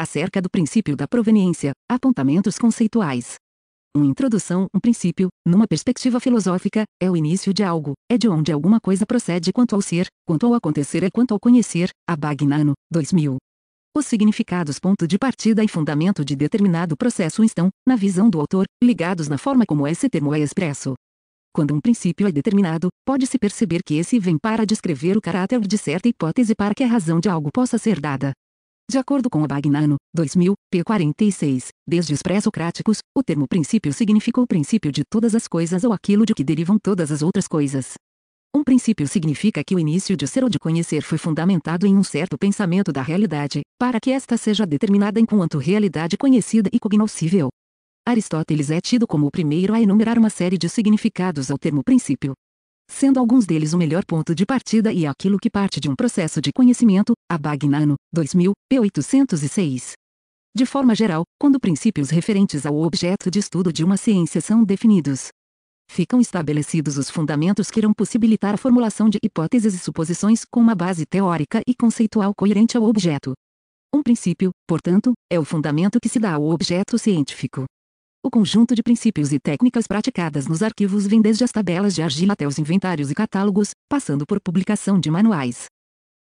Acerca do princípio da proveniência, apontamentos conceituais. Uma introdução, um princípio, numa perspectiva filosófica, é o início de algo, é de onde alguma coisa procede quanto ao ser, quanto ao acontecer e quanto ao conhecer, Abagnano, 2000. Os significados ponto de partida e fundamento de determinado processo estão, na visão do autor, ligados na forma como esse termo é expresso. Quando um princípio é determinado, pode-se perceber que esse vem para descrever o caráter de certa hipótese para que a razão de algo possa ser dada. De acordo com o Bagnano, 2000, p. 46, desde os pré-socráticos, o termo princípio significou o princípio de todas as coisas ou aquilo de que derivam todas as outras coisas. Um princípio significa que o início de ser ou de conhecer foi fundamentado em um certo pensamento da realidade, para que esta seja determinada enquanto realidade conhecida e cognoscível. Aristóteles é tido como o primeiro a enumerar uma série de significados ao termo princípio sendo alguns deles o melhor ponto de partida e aquilo que parte de um processo de conhecimento, a Bagnano, 2000, p. 806. De forma geral, quando princípios referentes ao objeto de estudo de uma ciência são definidos, ficam estabelecidos os fundamentos que irão possibilitar a formulação de hipóteses e suposições com uma base teórica e conceitual coerente ao objeto. Um princípio, portanto, é o fundamento que se dá ao objeto científico. O conjunto de princípios e técnicas praticadas nos arquivos vem desde as tabelas de argila até os inventários e catálogos, passando por publicação de manuais.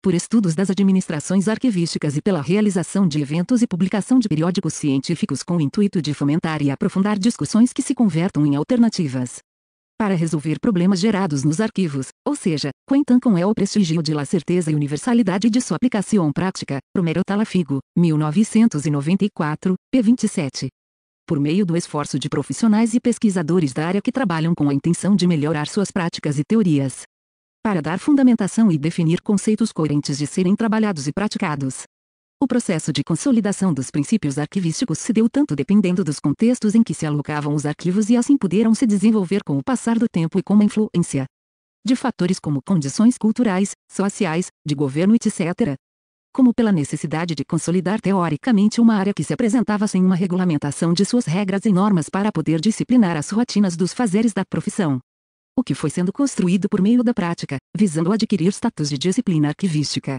Por estudos das administrações arquivísticas e pela realização de eventos e publicação de periódicos científicos com o intuito de fomentar e aprofundar discussões que se convertam em alternativas para resolver problemas gerados nos arquivos, ou seja, Quentin com é o prestígio de la certeza e universalidade de sua aplicação prática, Romero Talafigo, 1994, p. 27 por meio do esforço de profissionais e pesquisadores da área que trabalham com a intenção de melhorar suas práticas e teorias. Para dar fundamentação e definir conceitos coerentes de serem trabalhados e praticados. O processo de consolidação dos princípios arquivísticos se deu tanto dependendo dos contextos em que se alocavam os arquivos e assim puderam se desenvolver com o passar do tempo e com a influência de fatores como condições culturais, sociais, de governo etc., como pela necessidade de consolidar teoricamente uma área que se apresentava sem uma regulamentação de suas regras e normas para poder disciplinar as rotinas dos fazeres da profissão. O que foi sendo construído por meio da prática, visando adquirir status de disciplina arquivística.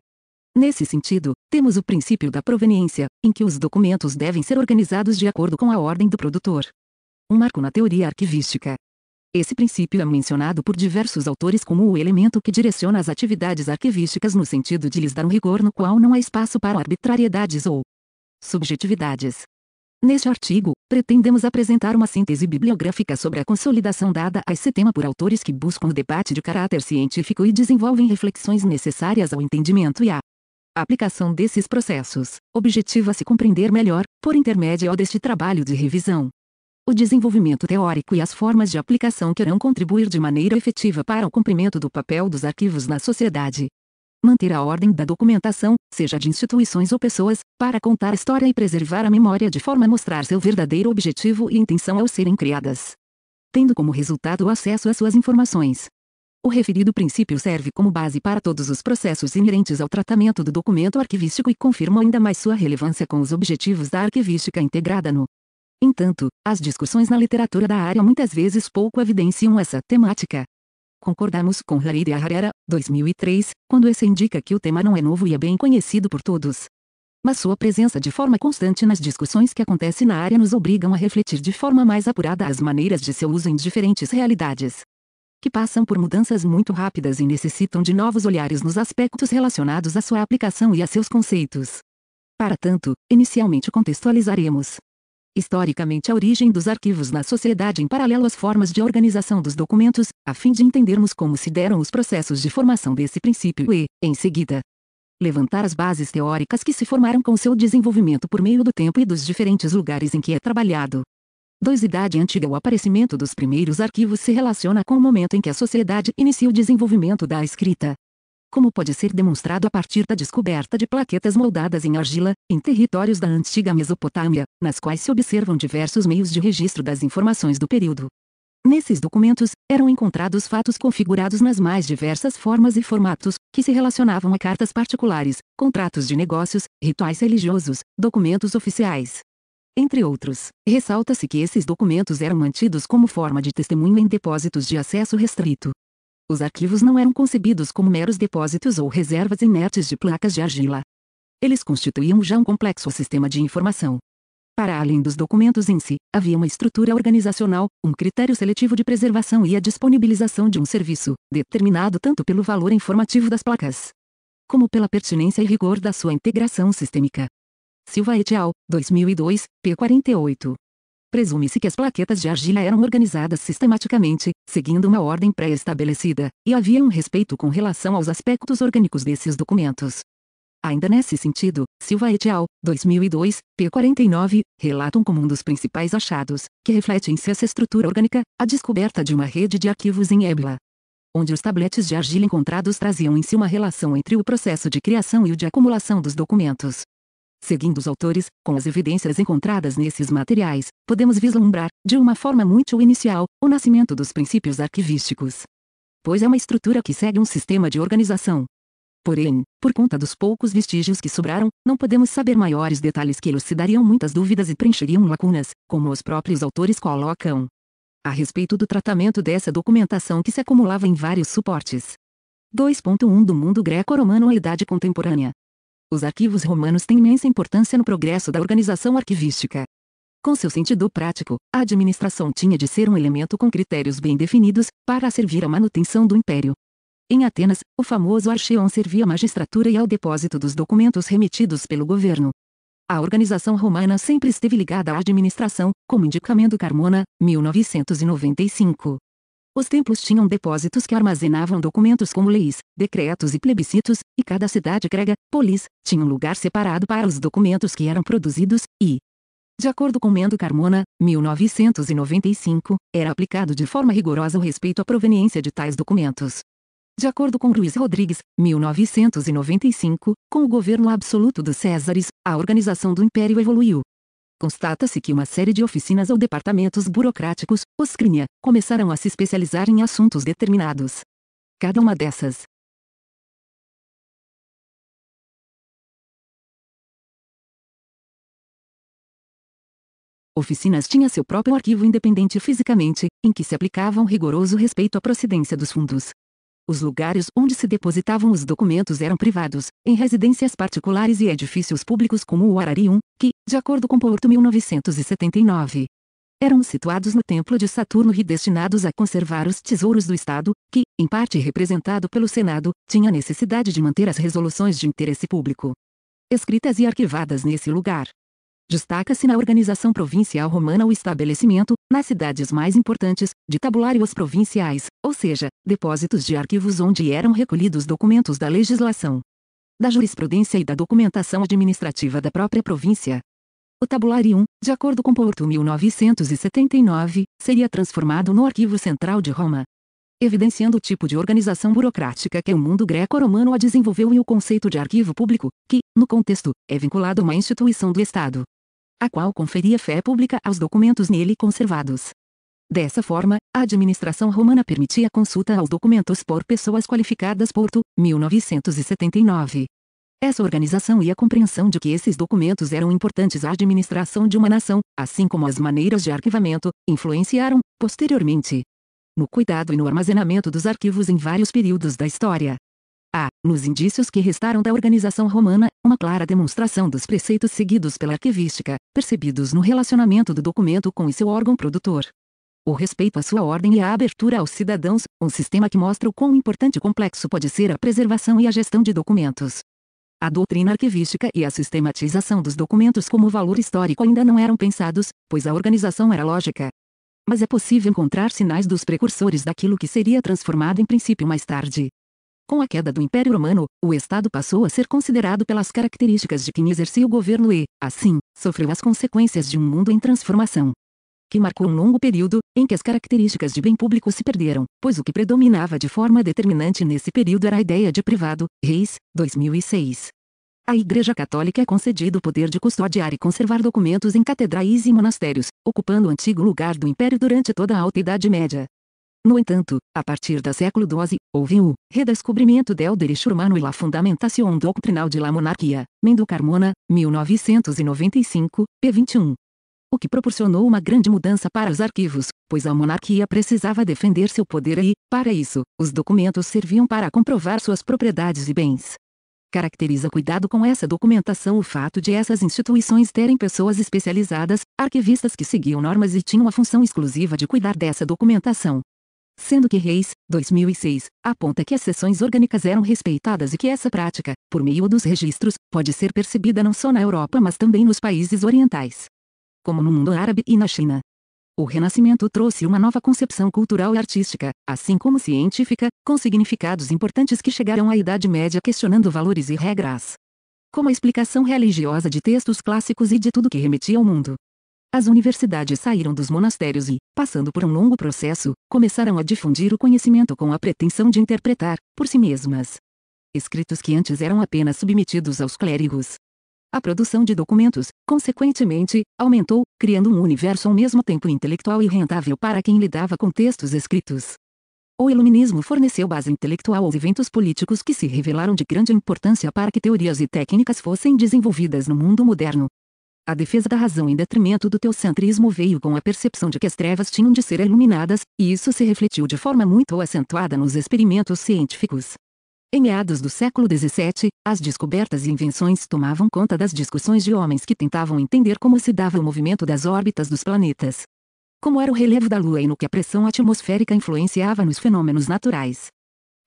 Nesse sentido, temos o princípio da proveniência, em que os documentos devem ser organizados de acordo com a ordem do produtor. Um marco na teoria arquivística esse princípio é mencionado por diversos autores como o elemento que direciona as atividades arquivísticas no sentido de lhes dar um rigor no qual não há espaço para arbitrariedades ou subjetividades. Neste artigo, pretendemos apresentar uma síntese bibliográfica sobre a consolidação dada a esse tema por autores que buscam o debate de caráter científico e desenvolvem reflexões necessárias ao entendimento e à aplicação desses processos, objetiva se compreender melhor, por intermédio deste trabalho de revisão, o desenvolvimento teórico e as formas de aplicação que irão contribuir de maneira efetiva para o cumprimento do papel dos arquivos na sociedade. Manter a ordem da documentação, seja de instituições ou pessoas, para contar a história e preservar a memória de forma a mostrar seu verdadeiro objetivo e intenção ao serem criadas. Tendo como resultado o acesso às suas informações. O referido princípio serve como base para todos os processos inerentes ao tratamento do documento arquivístico e confirma ainda mais sua relevância com os objetivos da arquivística integrada no Entanto, as discussões na literatura da área muitas vezes pouco evidenciam essa temática. Concordamos com Hariri Harera, 2003, quando esse indica que o tema não é novo e é bem conhecido por todos. Mas sua presença de forma constante nas discussões que acontecem na área nos obrigam a refletir de forma mais apurada as maneiras de seu uso em diferentes realidades que passam por mudanças muito rápidas e necessitam de novos olhares nos aspectos relacionados à sua aplicação e a seus conceitos. Para tanto, inicialmente contextualizaremos historicamente a origem dos arquivos na sociedade em paralelo às formas de organização dos documentos, a fim de entendermos como se deram os processos de formação desse princípio e, em seguida, levantar as bases teóricas que se formaram com seu desenvolvimento por meio do tempo e dos diferentes lugares em que é trabalhado. 2. Idade Antiga O aparecimento dos primeiros arquivos se relaciona com o momento em que a sociedade inicia o desenvolvimento da escrita como pode ser demonstrado a partir da descoberta de plaquetas moldadas em argila, em territórios da antiga Mesopotâmia, nas quais se observam diversos meios de registro das informações do período. Nesses documentos, eram encontrados fatos configurados nas mais diversas formas e formatos, que se relacionavam a cartas particulares, contratos de negócios, rituais religiosos, documentos oficiais. Entre outros, ressalta-se que esses documentos eram mantidos como forma de testemunho em depósitos de acesso restrito, os arquivos não eram concebidos como meros depósitos ou reservas inertes de placas de argila. Eles constituíam já um complexo sistema de informação. Para além dos documentos em si, havia uma estrutura organizacional, um critério seletivo de preservação e a disponibilização de um serviço, determinado tanto pelo valor informativo das placas, como pela pertinência e rigor da sua integração sistêmica. Silva et al., 2002, p. 48. Presume-se que as plaquetas de argila eram organizadas sistematicamente, seguindo uma ordem pré-estabelecida, e havia um respeito com relação aos aspectos orgânicos desses documentos. Ainda nesse sentido, Silva et al., 2002, p. 49, relatam como um dos principais achados, que reflete em si essa estrutura orgânica, a descoberta de uma rede de arquivos em Ebla. Onde os tabletes de argila encontrados traziam em si uma relação entre o processo de criação e o de acumulação dos documentos. Seguindo os autores, com as evidências encontradas nesses materiais, podemos vislumbrar, de uma forma muito inicial, o nascimento dos princípios arquivísticos. Pois é uma estrutura que segue um sistema de organização. Porém, por conta dos poucos vestígios que sobraram, não podemos saber maiores detalhes que elucidariam muitas dúvidas e preencheriam lacunas, como os próprios autores colocam. A respeito do tratamento dessa documentação que se acumulava em vários suportes. 2.1 do mundo greco-romano à idade contemporânea. Os arquivos romanos têm imensa importância no progresso da organização arquivística. Com seu sentido prático, a administração tinha de ser um elemento com critérios bem definidos, para servir à manutenção do império. Em Atenas, o famoso archeon servia à magistratura e ao depósito dos documentos remetidos pelo governo. A organização romana sempre esteve ligada à administração, como indica Mendo Carmona, 1995. Os templos tinham depósitos que armazenavam documentos como leis, decretos e plebiscitos, e cada cidade grega, polis, tinha um lugar separado para os documentos que eram produzidos, e, de acordo com Mendo Carmona, 1995, era aplicado de forma rigorosa o respeito à proveniência de tais documentos. De acordo com Luiz Rodrigues, 1995, com o governo absoluto dos Césares, a organização do império evoluiu, Constata-se que uma série de oficinas ou departamentos burocráticos, os CRINIA, começaram a se especializar em assuntos determinados. Cada uma dessas oficinas tinha seu próprio arquivo independente fisicamente, em que se aplicava um rigoroso respeito à procedência dos fundos, os lugares onde se depositavam os documentos eram privados, em residências particulares e edifícios públicos como o Ararium, que, de acordo com Porto 1979, eram situados no Templo de Saturno e destinados a conservar os tesouros do Estado, que, em parte representado pelo Senado, tinha necessidade de manter as resoluções de interesse público escritas e arquivadas nesse lugar. Destaca-se na organização provincial romana o estabelecimento, nas cidades mais importantes, de tabulários provinciais, ou seja, depósitos de arquivos onde eram recolhidos documentos da legislação, da jurisprudência e da documentação administrativa da própria província. O tabularium, de acordo com Porto 1979, seria transformado no Arquivo Central de Roma, evidenciando o tipo de organização burocrática que o mundo greco-romano a desenvolveu e o conceito de arquivo público, que, no contexto, é vinculado a uma instituição do Estado a qual conferia fé pública aos documentos nele conservados. Dessa forma, a administração romana permitia consulta aos documentos por pessoas qualificadas Porto, 1979. Essa organização e a compreensão de que esses documentos eram importantes à administração de uma nação, assim como as maneiras de arquivamento, influenciaram, posteriormente, no cuidado e no armazenamento dos arquivos em vários períodos da história. Há, nos indícios que restaram da organização romana, uma clara demonstração dos preceitos seguidos pela arquivística, percebidos no relacionamento do documento com seu órgão produtor. O respeito à sua ordem e a abertura aos cidadãos, um sistema que mostra o quão importante e complexo pode ser a preservação e a gestão de documentos. A doutrina arquivística e a sistematização dos documentos como valor histórico ainda não eram pensados, pois a organização era lógica. Mas é possível encontrar sinais dos precursores daquilo que seria transformado em princípio mais tarde. Com a queda do Império Romano, o Estado passou a ser considerado pelas características de quem exercia o governo e, assim, sofreu as consequências de um mundo em transformação. Que marcou um longo período, em que as características de bem público se perderam, pois o que predominava de forma determinante nesse período era a ideia de privado, Reis, 2006. A Igreja Católica é concedido o poder de custodiar e conservar documentos em catedrais e monastérios, ocupando o antigo lugar do Império durante toda a Alta Idade Média. No entanto, a partir do século XII, houve o redescobrimento del direito humano e la fundamentação doctrinal de la monarquia, Mendo Carmona, 1995, p. 21 o que proporcionou uma grande mudança para os arquivos, pois a monarquia precisava defender seu poder e, para isso, os documentos serviam para comprovar suas propriedades e bens. Caracteriza cuidado com essa documentação o fato de essas instituições terem pessoas especializadas, arquivistas que seguiam normas e tinham a função exclusiva de cuidar dessa documentação sendo que Reis, 2006, aponta que as sessões orgânicas eram respeitadas e que essa prática, por meio dos registros, pode ser percebida não só na Europa mas também nos países orientais, como no mundo árabe e na China. O Renascimento trouxe uma nova concepção cultural e artística, assim como científica, com significados importantes que chegaram à Idade Média questionando valores e regras. Como a explicação religiosa de textos clássicos e de tudo que remetia ao mundo, as universidades saíram dos monastérios e, passando por um longo processo, começaram a difundir o conhecimento com a pretensão de interpretar, por si mesmas, escritos que antes eram apenas submetidos aos clérigos. A produção de documentos, consequentemente, aumentou, criando um universo ao mesmo tempo intelectual e rentável para quem lidava com textos escritos. O iluminismo forneceu base intelectual aos eventos políticos que se revelaram de grande importância para que teorias e técnicas fossem desenvolvidas no mundo moderno, a defesa da razão em detrimento do teocentrismo veio com a percepção de que as trevas tinham de ser iluminadas, e isso se refletiu de forma muito acentuada nos experimentos científicos. Em meados do século XVII, as descobertas e invenções tomavam conta das discussões de homens que tentavam entender como se dava o movimento das órbitas dos planetas. Como era o relevo da Lua e no que a pressão atmosférica influenciava nos fenômenos naturais.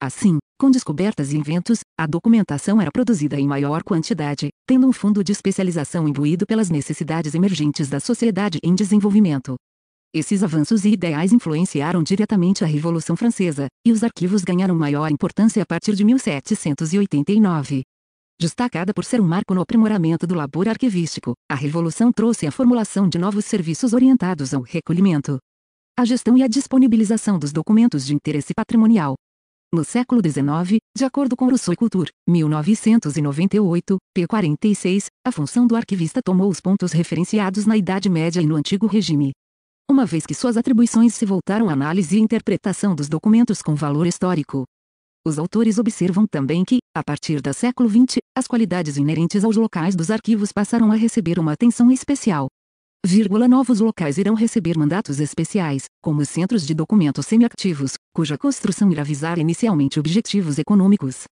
Assim, com descobertas e inventos, a documentação era produzida em maior quantidade, tendo um fundo de especialização imbuído pelas necessidades emergentes da sociedade em desenvolvimento. Esses avanços e ideais influenciaram diretamente a Revolução Francesa, e os arquivos ganharam maior importância a partir de 1789. Destacada por ser um marco no aprimoramento do labor arquivístico, a Revolução trouxe a formulação de novos serviços orientados ao recolhimento, a gestão e a disponibilização dos documentos de interesse patrimonial, no século XIX, de acordo com Rousseau e Couture, 1998, p. 46, a função do arquivista tomou os pontos referenciados na Idade Média e no Antigo Regime. Uma vez que suas atribuições se voltaram à análise e interpretação dos documentos com valor histórico. Os autores observam também que, a partir do século XX, as qualidades inerentes aos locais dos arquivos passaram a receber uma atenção especial. Vírgula, novos locais irão receber mandatos especiais, como os centros de documentos semiativos, cuja construção irá visar inicialmente objetivos econômicos.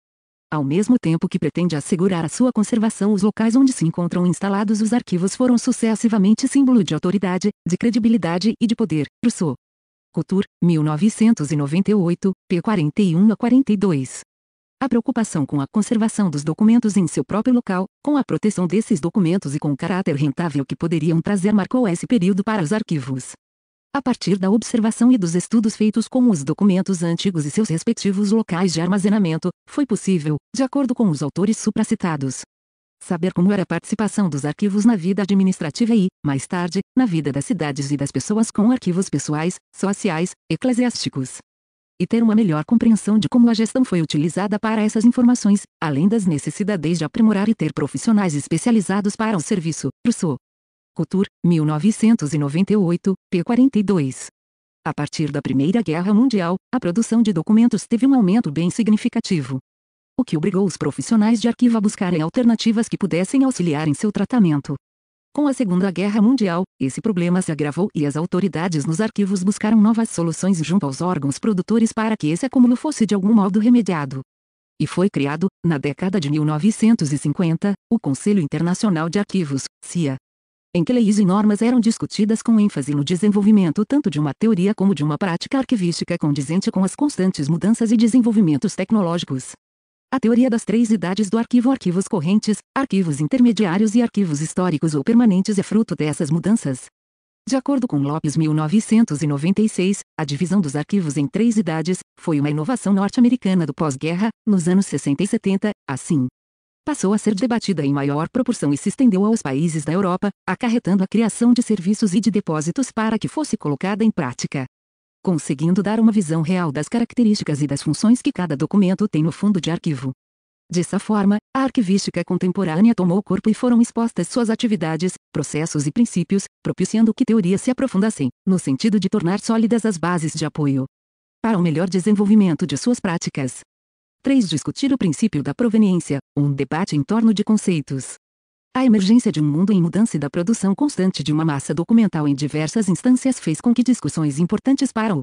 Ao mesmo tempo que pretende assegurar a sua conservação, os locais onde se encontram instalados os arquivos foram sucessivamente símbolo de autoridade, de credibilidade e de poder. Rousseau. Couture, 1998, p. 41 a 42. A preocupação com a conservação dos documentos em seu próprio local, com a proteção desses documentos e com o caráter rentável que poderiam trazer marcou esse período para os arquivos. A partir da observação e dos estudos feitos com os documentos antigos e seus respectivos locais de armazenamento, foi possível, de acordo com os autores supracitados, saber como era a participação dos arquivos na vida administrativa e, mais tarde, na vida das cidades e das pessoas com arquivos pessoais, sociais, eclesiásticos. E ter uma melhor compreensão de como a gestão foi utilizada para essas informações, além das necessidades de aprimorar e ter profissionais especializados para o serviço. Rousseau, Couture, 1998, p. 42. A partir da Primeira Guerra Mundial, a produção de documentos teve um aumento bem significativo. O que obrigou os profissionais de arquivo a buscarem alternativas que pudessem auxiliar em seu tratamento. Com a Segunda Guerra Mundial, esse problema se agravou e as autoridades nos arquivos buscaram novas soluções junto aos órgãos produtores para que esse acúmulo fosse de algum modo remediado. E foi criado, na década de 1950, o Conselho Internacional de Arquivos, CIA, em que leis e normas eram discutidas com ênfase no desenvolvimento tanto de uma teoria como de uma prática arquivística condizente com as constantes mudanças e desenvolvimentos tecnológicos. A teoria das três idades do arquivo arquivos correntes, arquivos intermediários e arquivos históricos ou permanentes é fruto dessas mudanças. De acordo com Lopes 1996, a divisão dos arquivos em três idades foi uma inovação norte-americana do pós-guerra, nos anos 60 e 70, assim, passou a ser debatida em maior proporção e se estendeu aos países da Europa, acarretando a criação de serviços e de depósitos para que fosse colocada em prática. Conseguindo dar uma visão real das características e das funções que cada documento tem no fundo de arquivo. Dessa forma, a arquivística contemporânea tomou corpo e foram expostas suas atividades, processos e princípios, propiciando que teorias se aprofundassem, no sentido de tornar sólidas as bases de apoio para o melhor desenvolvimento de suas práticas. 3. Discutir o princípio da proveniência, um debate em torno de conceitos. A emergência de um mundo em mudança e da produção constante de uma massa documental em diversas instâncias fez com que discussões importantes para o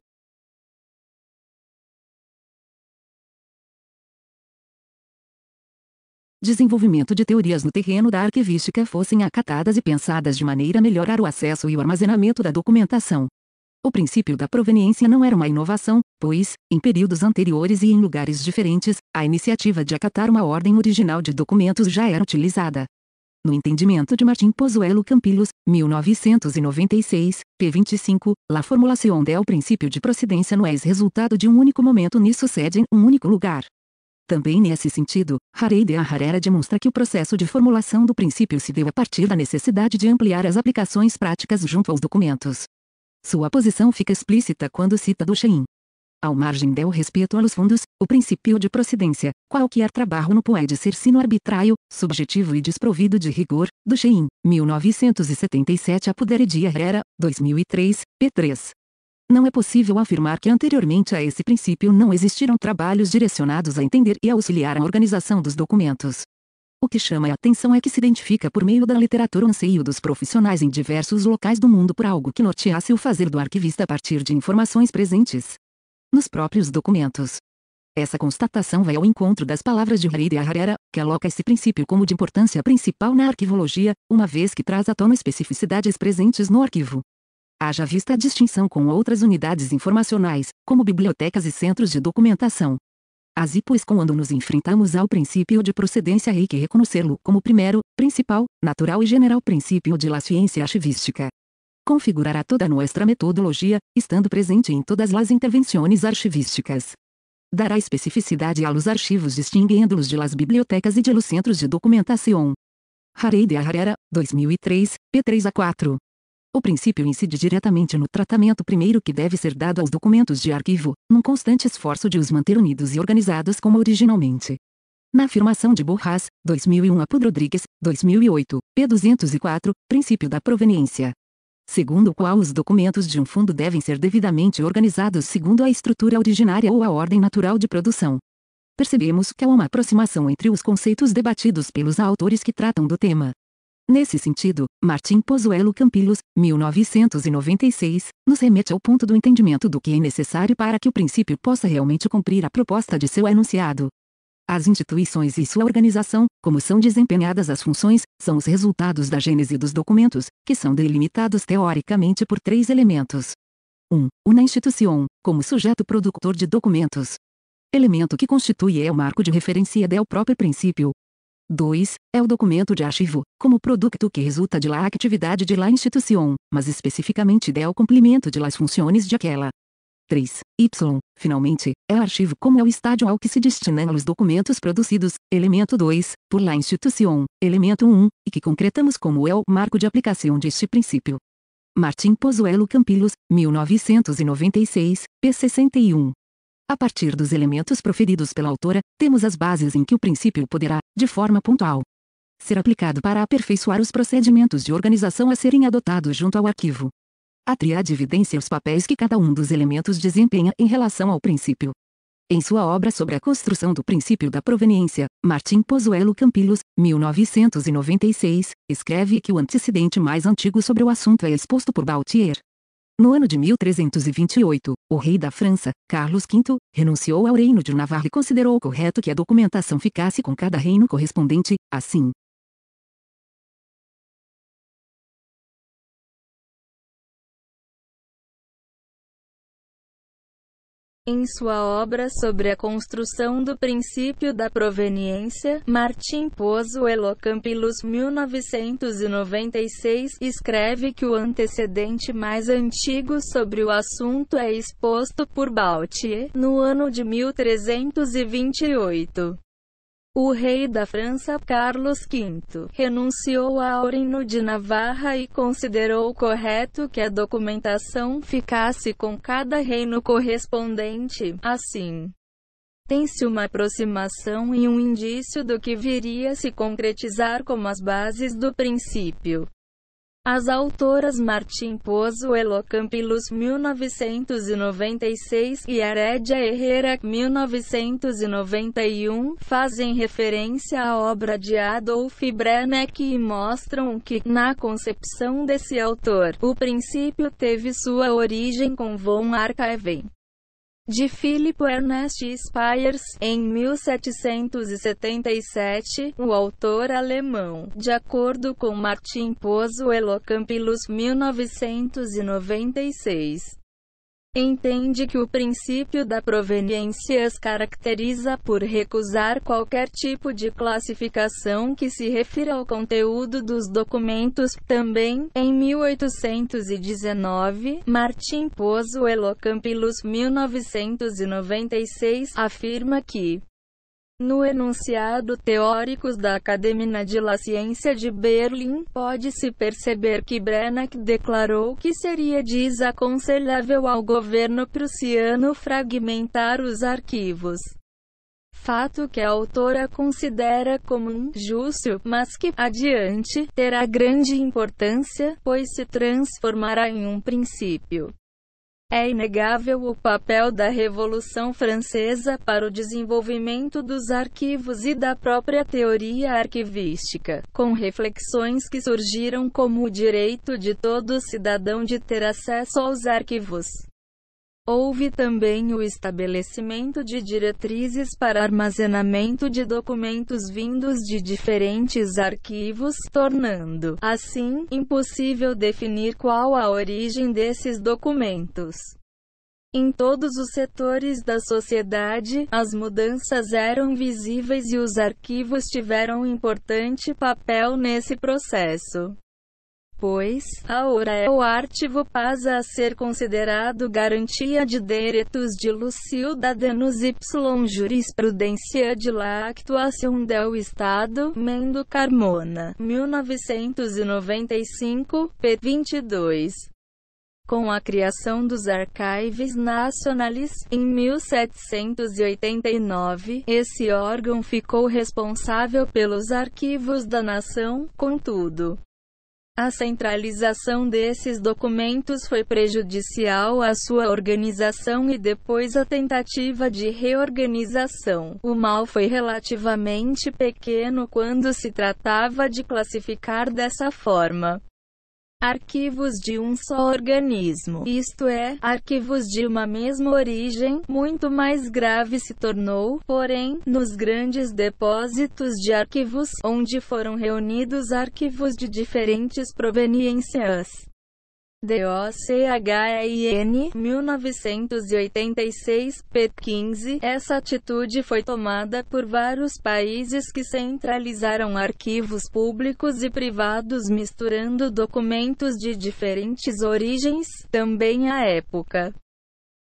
desenvolvimento de teorias no terreno da arquivística fossem acatadas e pensadas de maneira a melhorar o acesso e o armazenamento da documentação. O princípio da proveniência não era uma inovação, pois, em períodos anteriores e em lugares diferentes, a iniciativa de acatar uma ordem original de documentos já era utilizada. No entendimento de Martim Pozuelo Campilos, 1996, p. 25, la formulação del é princípio de procedência não é resultado de um único momento nem sucede em um único lugar. Também nesse sentido, Harei de Harera demonstra que o processo de formulação do princípio se deu a partir da necessidade de ampliar as aplicações práticas junto aos documentos. Sua posição fica explícita quando cita Duchein. Ao margem del respeito aos fundos, o princípio de procedência, qualquer trabalho não pode ser sino arbitrário, subjetivo e desprovido de rigor, Duchein, 1977 a Puderedia Herrera, 2003, p3. Não é possível afirmar que anteriormente a esse princípio não existiram trabalhos direcionados a entender e auxiliar a organização dos documentos. O que chama a atenção é que se identifica por meio da literatura o anseio dos profissionais em diversos locais do mundo por algo que norteasse o fazer do arquivista a partir de informações presentes nos próprios documentos. Essa constatação vai ao encontro das palavras de Hariri Harera, que aloca esse princípio como de importância principal na arquivologia, uma vez que traz à tona especificidades presentes no arquivo. Haja vista a distinção com outras unidades informacionais, como bibliotecas e centros de documentação. Assim pois quando nos enfrentamos ao princípio de procedência e que reconhecê-lo como primeiro, principal, natural e general princípio de la ciência archivística. Configurará toda a nossa metodologia, estando presente em todas as intervenções archivísticas. Dará especificidade aos archivos distinguindo-los de las bibliotecas e de los centros de documentação. Harei de Arrera, 2003, p. 3 a 4. O princípio incide diretamente no tratamento primeiro que deve ser dado aos documentos de arquivo, num constante esforço de os manter unidos e organizados como originalmente. Na afirmação de Borras, 2001 a Rodrigues, 2008, p. 204, princípio da proveniência. Segundo o qual os documentos de um fundo devem ser devidamente organizados segundo a estrutura originária ou a ordem natural de produção. Percebemos que há uma aproximação entre os conceitos debatidos pelos autores que tratam do tema, Nesse sentido, Martim Pozuelo Campilos, 1996, nos remete ao ponto do entendimento do que é necessário para que o princípio possa realmente cumprir a proposta de seu enunciado. As instituições e sua organização, como são desempenhadas as funções, são os resultados da gênese dos documentos, que são delimitados teoricamente por três elementos. 1. Um, na instituição, como sujeito produtor de documentos. Elemento que constitui é o marco de referência del próprio princípio, 2. É o documento de arquivo, como produto que resulta de la atividade de la instituição, mas especificamente de ao cumprimento de las funções de aquela. 3. Y, finalmente, é o arquivo como é o estádio ao que se destinam os documentos produzidos, elemento 2, por la instituição, elemento 1, e que concretamos como é o marco de aplicação deste princípio. Martim Pozuelo Campillos, 1996, p. 61. A partir dos elementos proferidos pela autora, temos as bases em que o princípio poderá, de forma pontual, ser aplicado para aperfeiçoar os procedimentos de organização a serem adotados junto ao arquivo. A triade evidencia os papéis que cada um dos elementos desempenha em relação ao princípio. Em sua obra sobre a construção do princípio da proveniência, Martim Pozuelo Campilos, 1996, escreve que o antecedente mais antigo sobre o assunto é exposto por Gautier. No ano de 1328, o rei da França, Carlos V, renunciou ao reino de Navarra e considerou correto que a documentação ficasse com cada reino correspondente, assim, Em sua obra sobre a construção do princípio da proveniência, Martim Pozuelo Campilos 1996, escreve que o antecedente mais antigo sobre o assunto é exposto por Baltier, no ano de 1328. O rei da França Carlos V renunciou ao reino de Navarra e considerou correto que a documentação ficasse com cada reino correspondente. Assim, tem-se uma aproximação e um indício do que viria a se concretizar como as bases do princípio as autoras Martim Pozo Elocampilus 1996 e Arédia Herrera 1991 fazem referência à obra de Adolf Brenneck e mostram que, na concepção desse autor, o princípio teve sua origem com von Arkaven de Filippo Ernest Spires, em 1777, o autor alemão, de acordo com Martin Pozuelo Campilus 1996 entende que o princípio da proveniência as caracteriza por recusar qualquer tipo de classificação que se refira ao conteúdo dos documentos. Também, em 1819, Martim Pozuelo Campilus 1996 afirma que no enunciado teóricos da Academia de la Ciência de Berlim, pode-se perceber que Branagh declarou que seria desaconselhável ao governo prussiano fragmentar os arquivos. Fato que a autora considera como um justo, mas que, adiante, terá grande importância, pois se transformará em um princípio. É inegável o papel da Revolução Francesa para o desenvolvimento dos arquivos e da própria teoria arquivística, com reflexões que surgiram como o direito de todo cidadão de ter acesso aos arquivos. Houve também o estabelecimento de diretrizes para armazenamento de documentos vindos de diferentes arquivos, tornando, assim, impossível definir qual a origem desses documentos. Em todos os setores da sociedade, as mudanças eram visíveis e os arquivos tiveram um importante papel nesse processo pois, a hora é o artigo passa a ser considerado garantia de direitos de Lucilda Denus y jurisprudência de la actuação del Estado, Mendo Carmona, 1995, p. 22. Com a criação dos Archives Nacionais, em 1789, esse órgão ficou responsável pelos arquivos da nação, contudo, a centralização desses documentos foi prejudicial à sua organização e depois a tentativa de reorganização. O mal foi relativamente pequeno quando se tratava de classificar dessa forma arquivos de um só organismo, isto é, arquivos de uma mesma origem, muito mais grave se tornou, porém, nos grandes depósitos de arquivos, onde foram reunidos arquivos de diferentes proveniências. N 1986, p. 15. Essa atitude foi tomada por vários países que centralizaram arquivos públicos e privados misturando documentos de diferentes origens, também à época.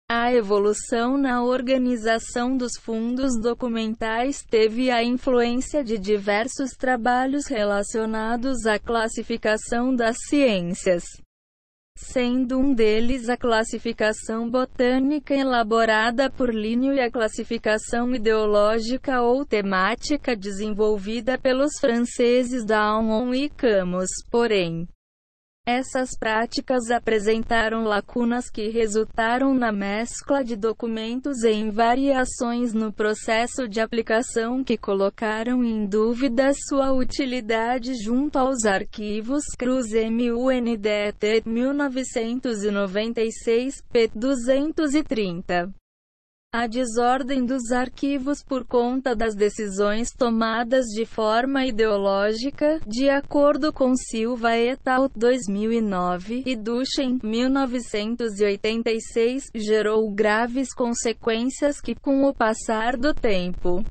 A evolução na organização dos fundos documentais teve a influência de diversos trabalhos relacionados à classificação das ciências sendo um deles a classificação botânica elaborada por Linneo e a classificação ideológica ou temática desenvolvida pelos franceses Daon e Camus, porém, essas práticas apresentaram lacunas que resultaram na mescla de documentos e em variações no processo de aplicação que colocaram em dúvida sua utilidade junto aos arquivos Cruz MUNDT 1996 p 230. A desordem dos arquivos por conta das decisões tomadas de forma ideológica, de acordo com Silva et al. 2009 e Duchen 1986, gerou graves consequências que, com o passar do tempo,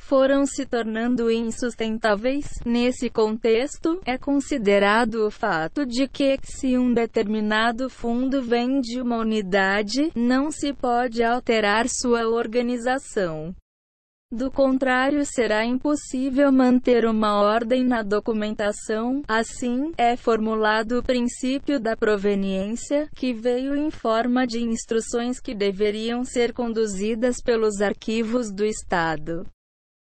foram se tornando insustentáveis. Nesse contexto, é considerado o fato de que, se um determinado fundo vem de uma unidade, não se pode alterar sua organização. Do contrário, será impossível manter uma ordem na documentação. Assim, é formulado o princípio da proveniência, que veio em forma de instruções que deveriam ser conduzidas pelos arquivos do Estado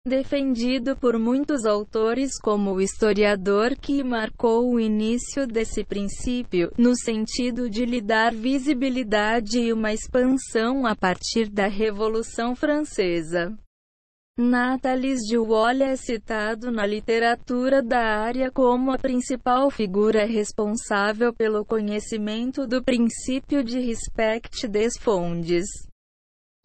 defendido por muitos autores como o historiador que marcou o início desse princípio, no sentido de lhe dar visibilidade e uma expansão a partir da Revolução Francesa. Nathalie Wolle é citado na literatura da área como a principal figura responsável pelo conhecimento do princípio de respect des fondes.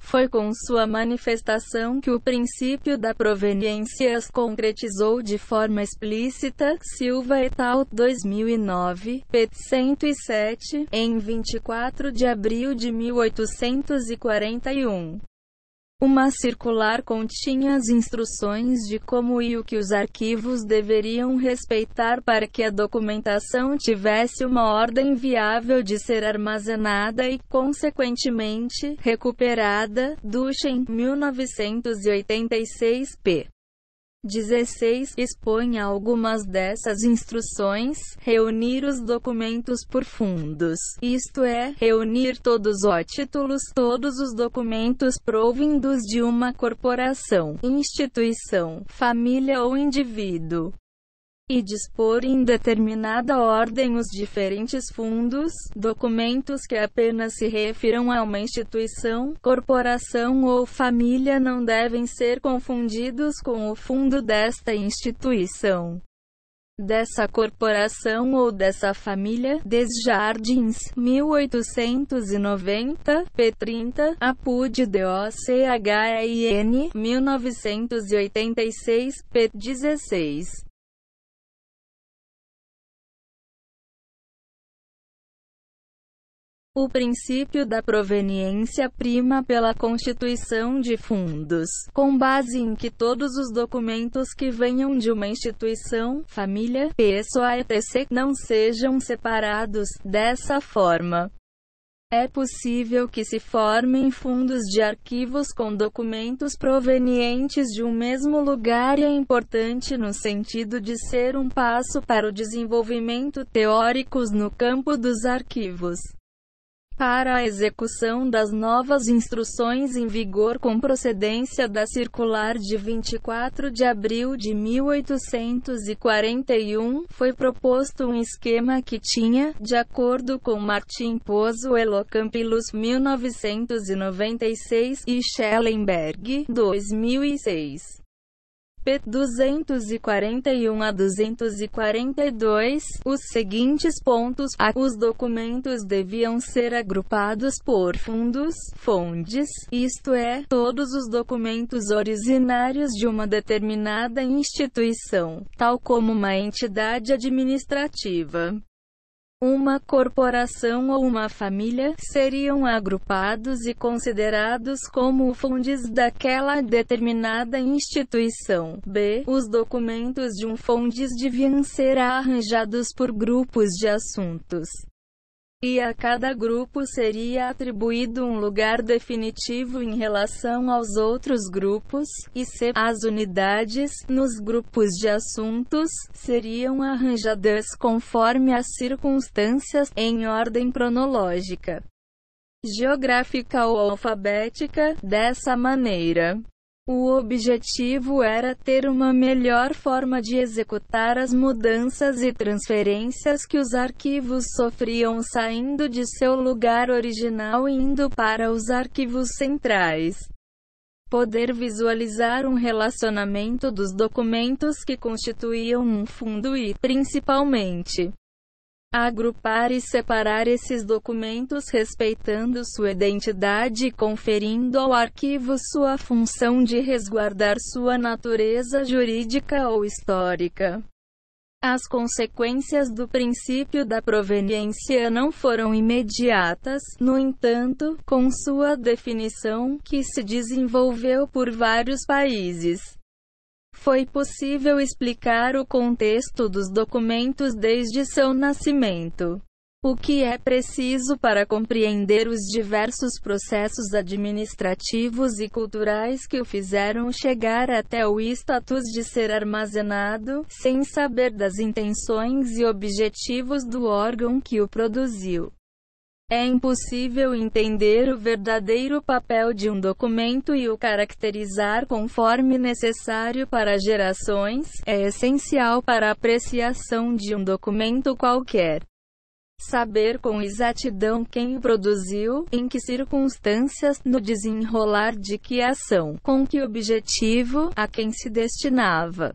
Foi com sua manifestação que o princípio da proveniência as concretizou de forma explícita. Silva et al. 2009, p. 107, em 24 de abril de 1841. Uma circular continha as instruções de como e o que os arquivos deveriam respeitar para que a documentação tivesse uma ordem viável de ser armazenada e, consequentemente, recuperada. Duchen, 1986 p. 16. expõe algumas dessas instruções, reunir os documentos por fundos, isto é, reunir todos os títulos, todos os documentos provindos de uma corporação, instituição, família ou indivíduo e dispor em determinada ordem os diferentes fundos, documentos que apenas se refiram a uma instituição, corporação ou família não devem ser confundidos com o fundo desta instituição dessa corporação ou dessa família, Desjardins, 1890, P30, Apude DOCHIN, 1986, P16. O princípio da proveniência prima pela constituição de fundos, com base em que todos os documentos que venham de uma instituição, família, pessoa etc. não sejam separados, dessa forma. É possível que se formem fundos de arquivos com documentos provenientes de um mesmo lugar e é importante no sentido de ser um passo para o desenvolvimento teóricos no campo dos arquivos para a execução das novas instruções em vigor com procedência da circular de 24 de abril de 1841, foi proposto um esquema que tinha, de acordo com Martin Pozo Elocampilus 1996 e Schellenberg 2006, p. 241 a 242, os seguintes pontos. A. Os documentos deviam ser agrupados por fundos, fontes, isto é, todos os documentos originários de uma determinada instituição, tal como uma entidade administrativa uma corporação ou uma família, seriam agrupados e considerados como fundes daquela determinada instituição. B. Os documentos de um fundes deviam ser arranjados por grupos de assuntos e a cada grupo seria atribuído um lugar definitivo em relação aos outros grupos, e se as unidades nos grupos de assuntos seriam arranjadas conforme as circunstâncias, em ordem cronológica, geográfica ou alfabética, dessa maneira. O objetivo era ter uma melhor forma de executar as mudanças e transferências que os arquivos sofriam saindo de seu lugar original e indo para os arquivos centrais. Poder visualizar um relacionamento dos documentos que constituíam um fundo e, principalmente, agrupar e separar esses documentos respeitando sua identidade e conferindo ao arquivo sua função de resguardar sua natureza jurídica ou histórica. As consequências do princípio da proveniência não foram imediatas, no entanto, com sua definição, que se desenvolveu por vários países foi possível explicar o contexto dos documentos desde seu nascimento. O que é preciso para compreender os diversos processos administrativos e culturais que o fizeram chegar até o status de ser armazenado, sem saber das intenções e objetivos do órgão que o produziu. É impossível entender o verdadeiro papel de um documento e o caracterizar conforme necessário para gerações, é essencial para a apreciação de um documento qualquer. Saber com exatidão quem o produziu, em que circunstâncias, no desenrolar de que ação, com que objetivo, a quem se destinava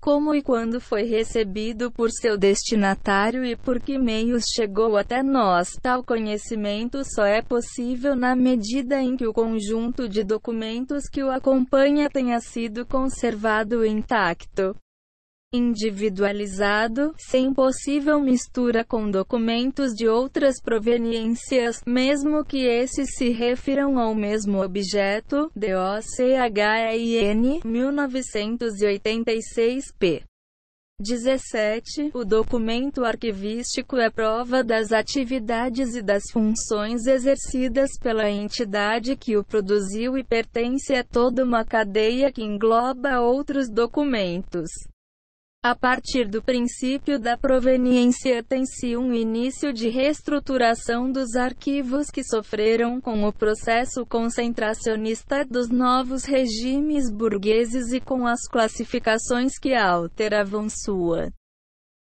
como e quando foi recebido por seu destinatário e por que meios chegou até nós. Tal conhecimento só é possível na medida em que o conjunto de documentos que o acompanha tenha sido conservado intacto individualizado, sem possível mistura com documentos de outras proveniências, mesmo que esses se refiram ao mesmo objeto, DOCHIN 1986 p. 17. O documento arquivístico é prova das atividades e das funções exercidas pela entidade que o produziu e pertence a toda uma cadeia que engloba outros documentos. A partir do princípio da proveniência tem-se um início de reestruturação dos arquivos que sofreram com o processo concentracionista dos novos regimes burgueses e com as classificações que alteravam sua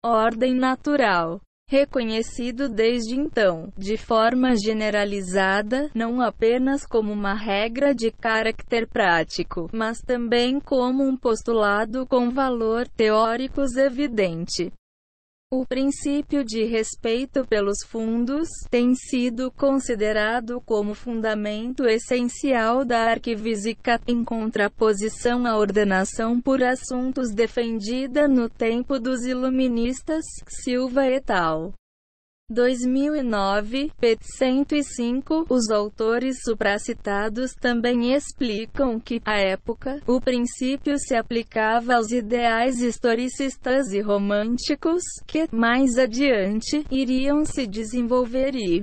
ordem natural reconhecido desde então, de forma generalizada, não apenas como uma regra de caráter prático, mas também como um postulado com valor teóricos evidente. O princípio de respeito pelos fundos tem sido considerado como fundamento essencial da arquivisica, em contraposição à ordenação por assuntos defendida no tempo dos iluministas, Silva et al. 2009, p. 105. Os autores supracitados também explicam que, à época, o princípio se aplicava aos ideais historicistas e românticos, que, mais adiante, iriam se desenvolver e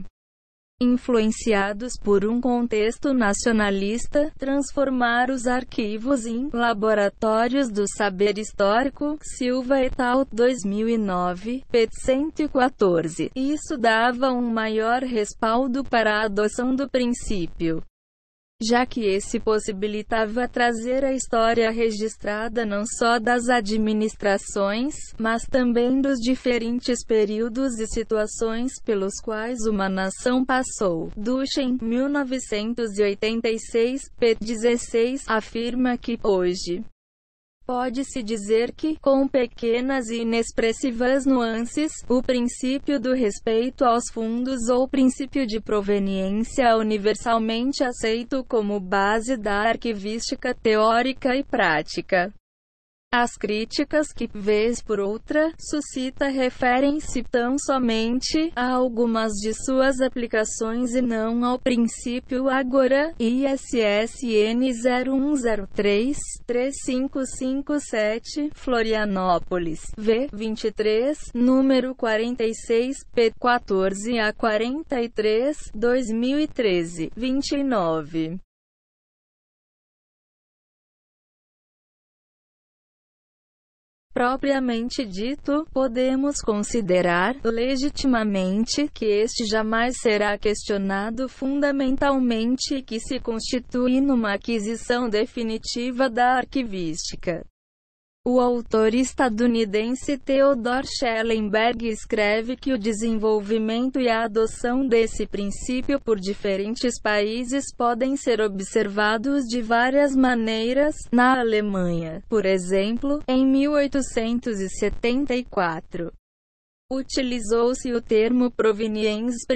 influenciados por um contexto nacionalista, transformar os arquivos em laboratórios do saber histórico, Silva et al. 2009, p. 114. Isso dava um maior respaldo para a adoção do princípio já que esse possibilitava trazer a história registrada não só das administrações, mas também dos diferentes períodos e situações pelos quais uma nação passou. Duchen, 1986, p. 16, afirma que, hoje, Pode-se dizer que, com pequenas e inexpressivas nuances, o princípio do respeito aos fundos ou princípio de proveniência é universalmente aceito como base da arquivística teórica e prática. As críticas que, vez por outra, suscita referem-se tão somente a algumas de suas aplicações e não ao princípio agora, ISSN 0103-3557, Florianópolis, V. 23, número 46, p. 14 a 43, 2013, 29. Propriamente dito, podemos considerar, legitimamente, que este jamais será questionado fundamentalmente e que se constitui numa aquisição definitiva da arquivística. O autor estadunidense Theodore Schellenberg escreve que o desenvolvimento e a adoção desse princípio por diferentes países podem ser observados de várias maneiras. Na Alemanha, por exemplo, em 1874, Utilizou-se o termo proveniência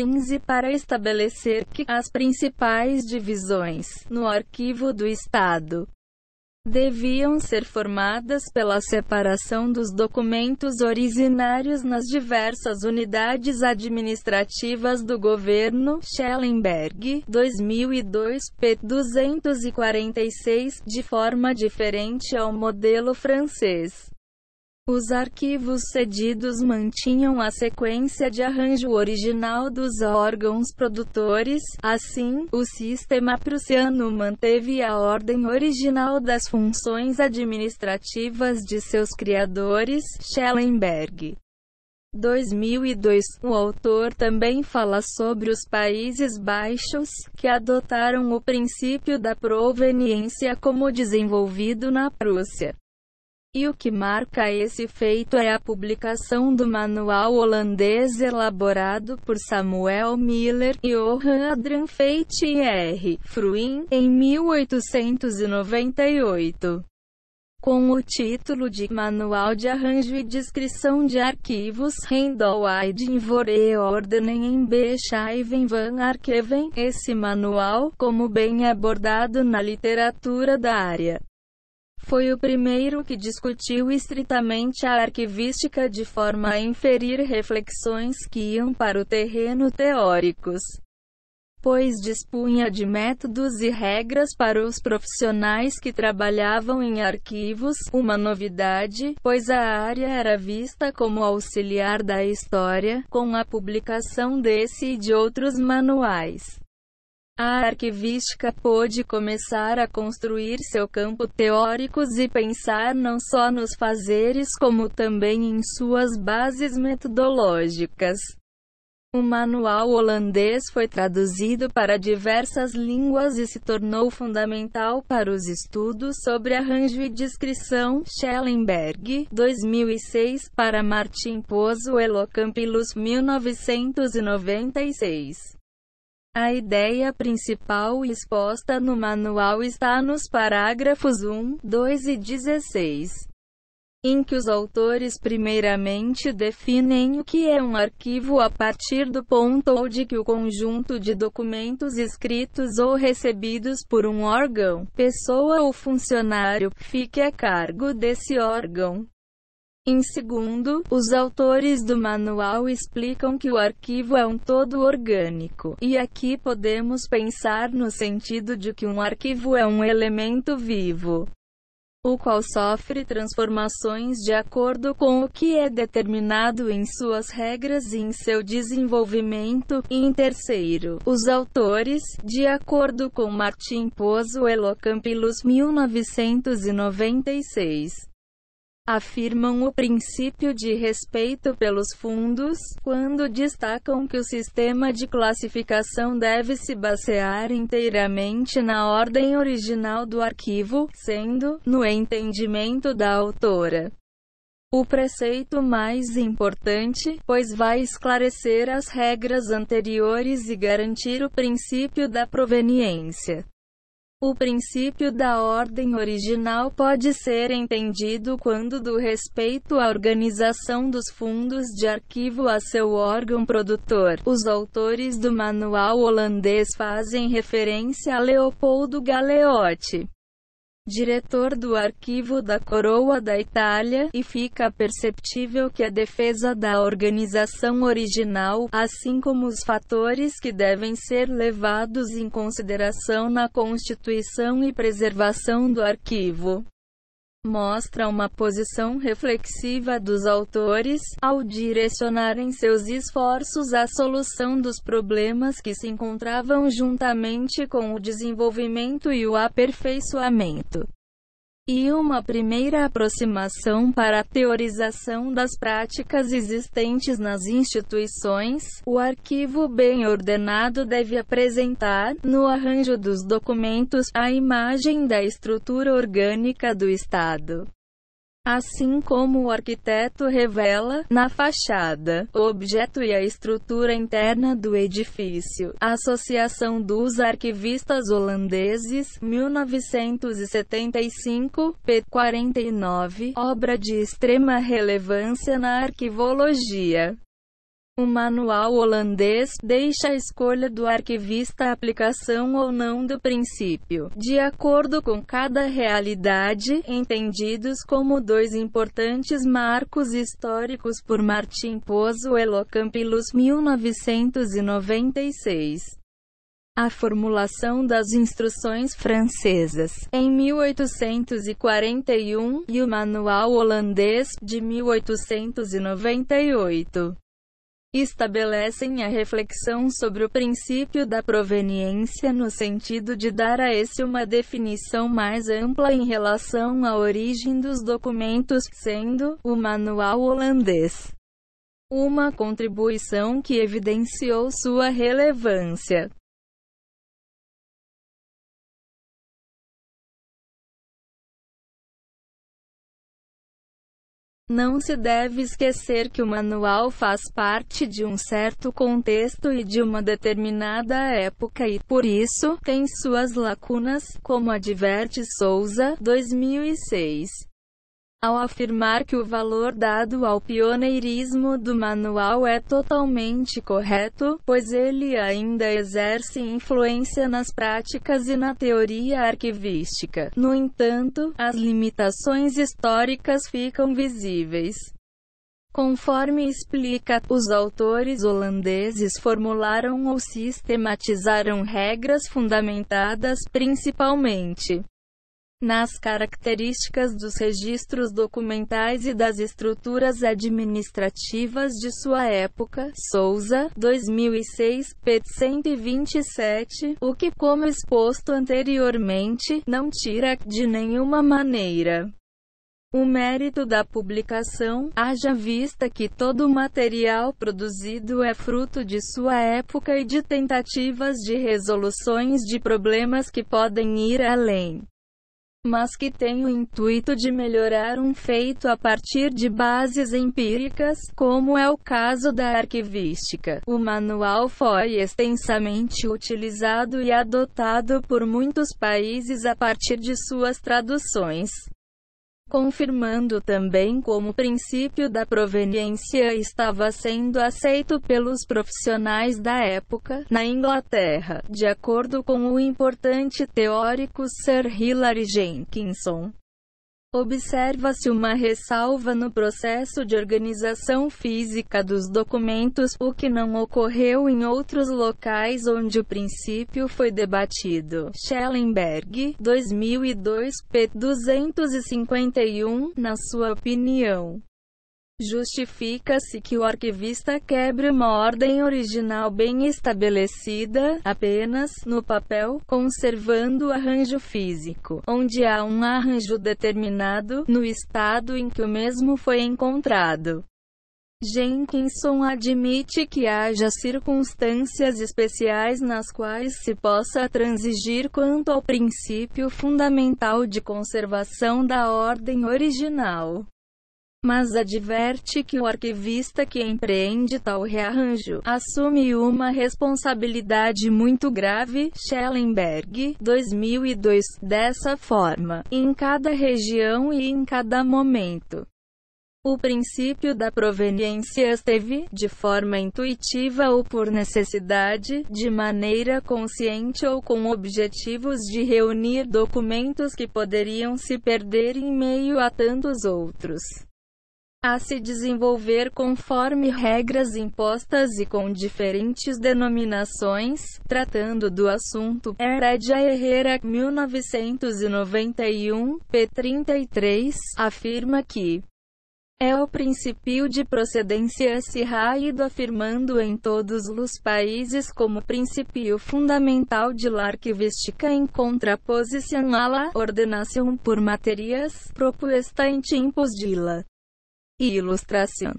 para estabelecer que as principais divisões no arquivo do Estado deviam ser formadas pela separação dos documentos originários nas diversas unidades administrativas do governo Schellenberg, 2002, p. 246, de forma diferente ao modelo francês. Os arquivos cedidos mantinham a sequência de arranjo original dos órgãos produtores, assim, o sistema prussiano manteve a ordem original das funções administrativas de seus criadores, Schellenberg. 2002 O autor também fala sobre os Países Baixos, que adotaram o princípio da proveniência como desenvolvido na Prússia. E o que marca esse feito é a publicação do manual holandês elaborado por Samuel Miller e Johan Adrian Feit R. Fruin em 1898 com o título de Manual de Arranjo e Descrição de Arquivos Rendoiden voor e Ordenen em Beschrijven van Arkeven, Esse manual, como bem abordado na literatura da área, foi o primeiro que discutiu estritamente a arquivística de forma a inferir reflexões que iam para o terreno teóricos, pois dispunha de métodos e regras para os profissionais que trabalhavam em arquivos, uma novidade, pois a área era vista como auxiliar da história, com a publicação desse e de outros manuais a arquivística pôde começar a construir seu campo teórico e pensar não só nos fazeres como também em suas bases metodológicas. O manual holandês foi traduzido para diversas línguas e se tornou fundamental para os estudos sobre arranjo e descrição. Schellenberg, 2006, para Martin Pozuelo eloCampilus, 1996. A ideia principal exposta no manual está nos parágrafos 1, 2 e 16, em que os autores primeiramente definem o que é um arquivo a partir do ponto ou de que o conjunto de documentos escritos ou recebidos por um órgão, pessoa ou funcionário, fique a cargo desse órgão. Em segundo, os autores do manual explicam que o arquivo é um todo orgânico, e aqui podemos pensar no sentido de que um arquivo é um elemento vivo, o qual sofre transformações de acordo com o que é determinado em suas regras e em seu desenvolvimento. E em terceiro, os autores, de acordo com Martin Pozuelo Elocampilus, 1996, afirmam o princípio de respeito pelos fundos, quando destacam que o sistema de classificação deve se basear inteiramente na ordem original do arquivo, sendo, no entendimento da autora, o preceito mais importante, pois vai esclarecer as regras anteriores e garantir o princípio da proveniência. O princípio da ordem original pode ser entendido quando do respeito à organização dos fundos de arquivo a seu órgão produtor. Os autores do manual holandês fazem referência a Leopoldo Galeotti diretor do Arquivo da Coroa da Itália, e fica perceptível que a defesa da organização original, assim como os fatores que devem ser levados em consideração na constituição e preservação do arquivo, mostra uma posição reflexiva dos autores, ao direcionarem seus esforços à solução dos problemas que se encontravam juntamente com o desenvolvimento e o aperfeiçoamento e uma primeira aproximação para a teorização das práticas existentes nas instituições, o arquivo bem ordenado deve apresentar, no arranjo dos documentos, a imagem da estrutura orgânica do Estado assim como o arquiteto revela, na fachada, o objeto e a estrutura interna do edifício. Associação dos Arquivistas Holandeses, 1975, p. 49, obra de extrema relevância na arquivologia. O manual holandês deixa a escolha do arquivista a aplicação ou não do princípio, de acordo com cada realidade, entendidos como dois importantes marcos históricos por Martin Pozuelo Campilus 1996 a formulação das instruções francesas em 1841 e o manual holandês de 1898 estabelecem a reflexão sobre o princípio da proveniência no sentido de dar a esse uma definição mais ampla em relação à origem dos documentos, sendo o manual holandês uma contribuição que evidenciou sua relevância. Não se deve esquecer que o manual faz parte de um certo contexto e de uma determinada época e, por isso, tem suas lacunas, como adverte Souza, 2006 ao afirmar que o valor dado ao pioneirismo do manual é totalmente correto, pois ele ainda exerce influência nas práticas e na teoria arquivística. No entanto, as limitações históricas ficam visíveis. Conforme explica, os autores holandeses formularam ou sistematizaram regras fundamentadas principalmente nas características dos registros documentais e das estruturas administrativas de sua época, Souza, 2006, p. 127, o que, como exposto anteriormente, não tira, de nenhuma maneira, o mérito da publicação, haja vista que todo o material produzido é fruto de sua época e de tentativas de resoluções de problemas que podem ir além mas que tem o intuito de melhorar um feito a partir de bases empíricas, como é o caso da arquivística. O manual foi extensamente utilizado e adotado por muitos países a partir de suas traduções confirmando também como o princípio da proveniência estava sendo aceito pelos profissionais da época na Inglaterra, de acordo com o importante teórico Sir Hilary Jenkinson. Observa-se uma ressalva no processo de organização física dos documentos, o que não ocorreu em outros locais onde o princípio foi debatido. Schellenberg, 2002, p. 251, na sua opinião. Justifica-se que o arquivista quebre uma ordem original bem estabelecida, apenas, no papel, conservando o arranjo físico, onde há um arranjo determinado, no estado em que o mesmo foi encontrado. Jenkinson admite que haja circunstâncias especiais nas quais se possa transigir quanto ao princípio fundamental de conservação da ordem original mas adverte que o arquivista que empreende tal rearranjo assume uma responsabilidade muito grave, Schellenberg, 2002. Dessa forma, em cada região e em cada momento, o princípio da proveniência esteve, de forma intuitiva ou por necessidade, de maneira consciente ou com objetivos de reunir documentos que poderiam se perder em meio a tantos outros a se desenvolver conforme regras impostas e com diferentes denominações. Tratando do assunto, Heredia Herrera, 1991, p. 33, afirma que é o princípio de procedência raído, afirmando em todos os países como princípio fundamental de l'arquivística em contraposição à la ordenação por materias propuesta em tempos de la e ilustração.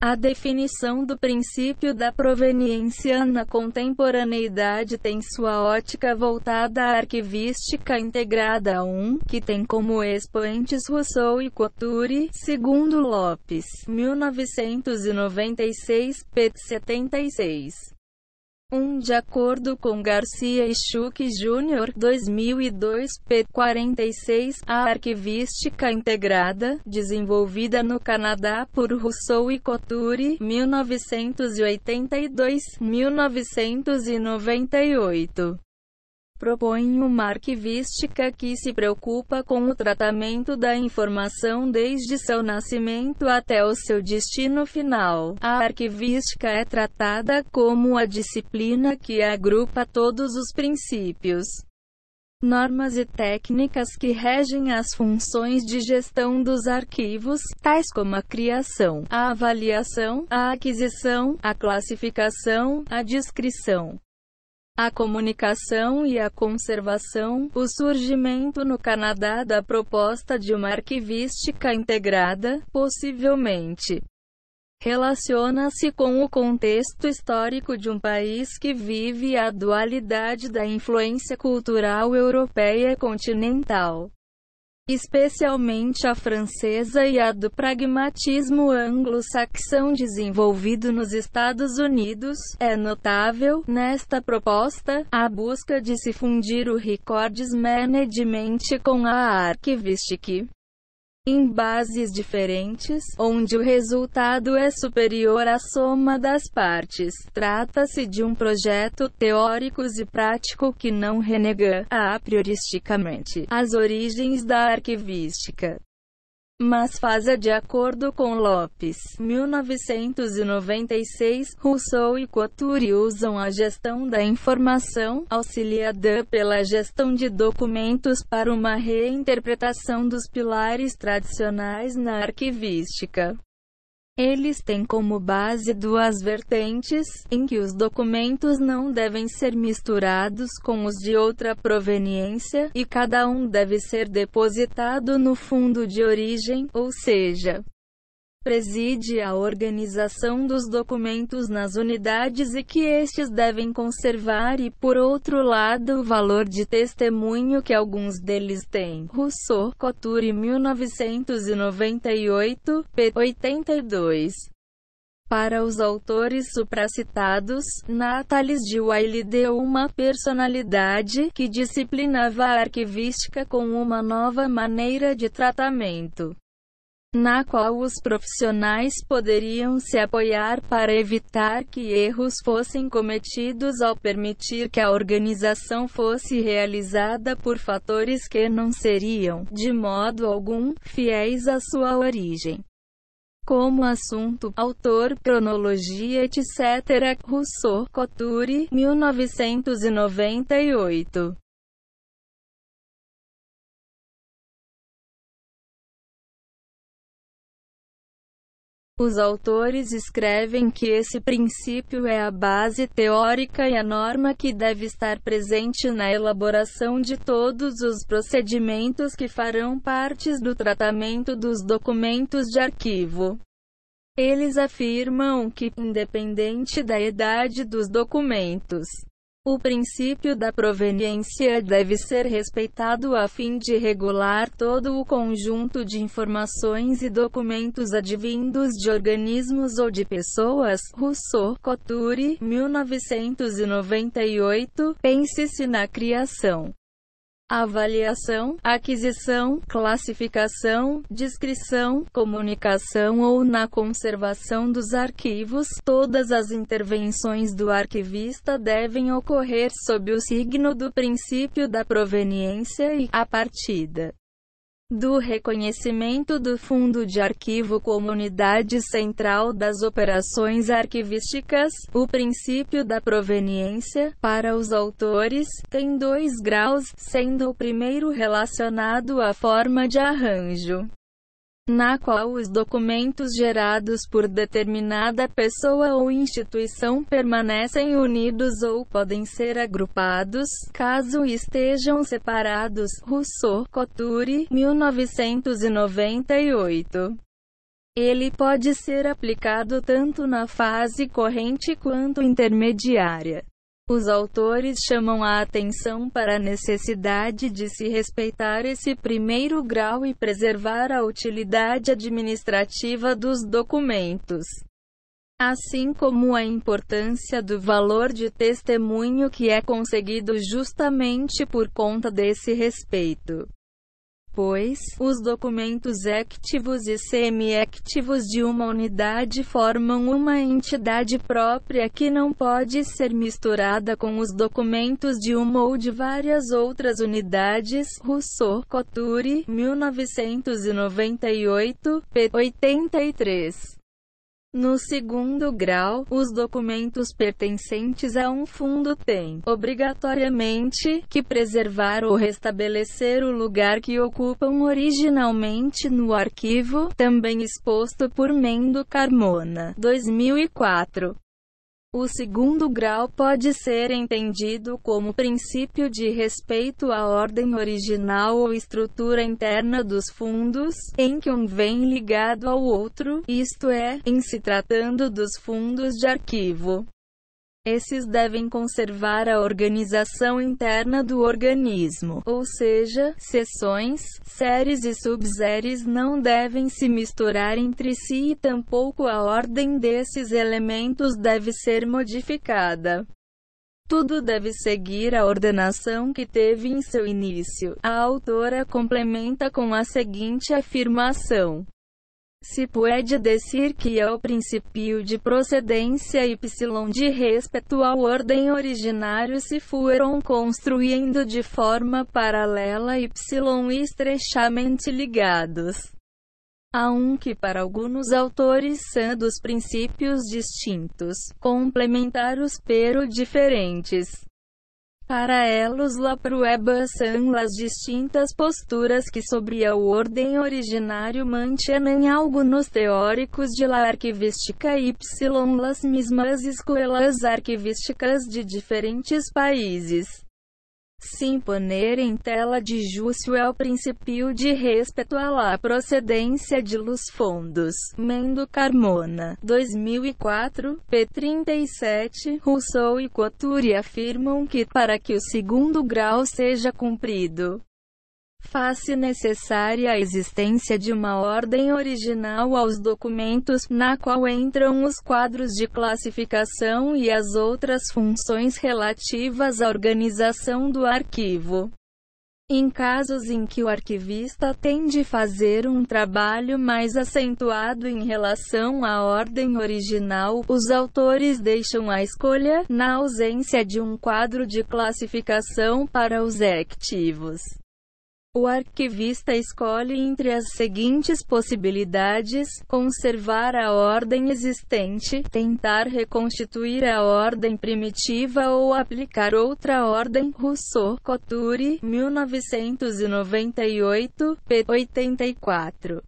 A definição do princípio da proveniência na contemporaneidade tem sua ótica voltada à arquivística integrada a um, que tem como expoentes Rousseau e Couture, segundo Lopes, 1996, p. 76. 1. De acordo com Garcia e Schuch Jr., 2002, p. 46, a arquivística integrada, desenvolvida no Canadá por Rousseau e Couture, 1982-1998 propõe uma arquivística que se preocupa com o tratamento da informação desde seu nascimento até o seu destino final. A arquivística é tratada como a disciplina que agrupa todos os princípios, normas e técnicas que regem as funções de gestão dos arquivos, tais como a criação, a avaliação, a aquisição, a classificação, a descrição a comunicação e a conservação, o surgimento no Canadá da proposta de uma arquivística integrada, possivelmente relaciona-se com o contexto histórico de um país que vive a dualidade da influência cultural europeia continental especialmente a francesa e a do pragmatismo anglo-saxão desenvolvido nos Estados Unidos. É notável, nesta proposta, a busca de se fundir o Records Management com a Arquivistic em bases diferentes, onde o resultado é superior à soma das partes. Trata-se de um projeto teórico e prático que não renega, a prioristicamente, as origens da arquivística mas a de acordo com Lopes. 1996, Rousseau e Couture usam a gestão da informação, auxiliada pela gestão de documentos para uma reinterpretação dos pilares tradicionais na arquivística. Eles têm como base duas vertentes, em que os documentos não devem ser misturados com os de outra proveniência, e cada um deve ser depositado no fundo de origem, ou seja, preside a organização dos documentos nas unidades e que estes devem conservar e, por outro lado, o valor de testemunho que alguns deles têm. Rousseau, Couture 1998, p. 82. Para os autores supracitados, Natalis de Wiley deu uma personalidade que disciplinava a arquivística com uma nova maneira de tratamento na qual os profissionais poderiam se apoiar para evitar que erros fossem cometidos ao permitir que a organização fosse realizada por fatores que não seriam, de modo algum, fiéis à sua origem como assunto, autor, cronologia, etc. Rousseau, Couture, 1998. Os autores escrevem que esse princípio é a base teórica e a norma que deve estar presente na elaboração de todos os procedimentos que farão partes do tratamento dos documentos de arquivo. Eles afirmam que, independente da idade dos documentos, o princípio da proveniência deve ser respeitado a fim de regular todo o conjunto de informações e documentos advindos de organismos ou de pessoas. Rousseau, Couture, 1998. Pense-se na criação avaliação, aquisição, classificação, descrição, comunicação ou na conservação dos arquivos. Todas as intervenções do arquivista devem ocorrer sob o signo do princípio da proveniência e a partida do reconhecimento do Fundo de Arquivo como unidade central das operações arquivísticas, o princípio da proveniência, para os autores, tem dois graus, sendo o primeiro relacionado à forma de arranjo na qual os documentos gerados por determinada pessoa ou instituição permanecem unidos ou podem ser agrupados, caso estejam separados. Rousseau, Couture, 1998. Ele pode ser aplicado tanto na fase corrente quanto intermediária. Os autores chamam a atenção para a necessidade de se respeitar esse primeiro grau e preservar a utilidade administrativa dos documentos, assim como a importância do valor de testemunho que é conseguido justamente por conta desse respeito pois, os documentos activos e semi-activos de uma unidade formam uma entidade própria que não pode ser misturada com os documentos de uma ou de várias outras unidades. Rousseau, Couture, 1998, p. 83. No segundo grau, os documentos pertencentes a um fundo têm, obrigatoriamente, que preservar ou restabelecer o lugar que ocupam originalmente no arquivo, também exposto por Mendo Carmona, 2004. O segundo grau pode ser entendido como princípio de respeito à ordem original ou estrutura interna dos fundos, em que um vem ligado ao outro, isto é, em se tratando dos fundos de arquivo. Esses devem conservar a organização interna do organismo, ou seja, seções, séries e subséries não devem se misturar entre si e tampouco a ordem desses elementos deve ser modificada. Tudo deve seguir a ordenação que teve em seu início. A autora complementa com a seguinte afirmação: se pode dizer que é o princípio de procedência y de respeito ao ordem originário se foram construindo de forma paralela y estrechamente ligados a um que para alguns autores são dos princípios distintos, complementaros, pero diferentes paralelos la prueba são as distintas posturas que sobre a ordem originário mantêm alguns teóricos de la arquivística y las mesmas escuelas arquivísticas de diferentes países. Sim em tela de júcio é o princípio de respeito à procedência de luz fundos. Mendo Carmona, 2004, p. 37. Rousseau e Couture afirmam que para que o segundo grau seja cumprido, faz-se necessária a existência de uma ordem original aos documentos, na qual entram os quadros de classificação e as outras funções relativas à organização do arquivo. Em casos em que o arquivista tem de fazer um trabalho mais acentuado em relação à ordem original, os autores deixam a escolha, na ausência de um quadro de classificação para os activos. O arquivista escolhe entre as seguintes possibilidades: conservar a ordem existente, tentar reconstituir a ordem primitiva ou aplicar outra ordem. Rousseau, Couture, 1998, p. 84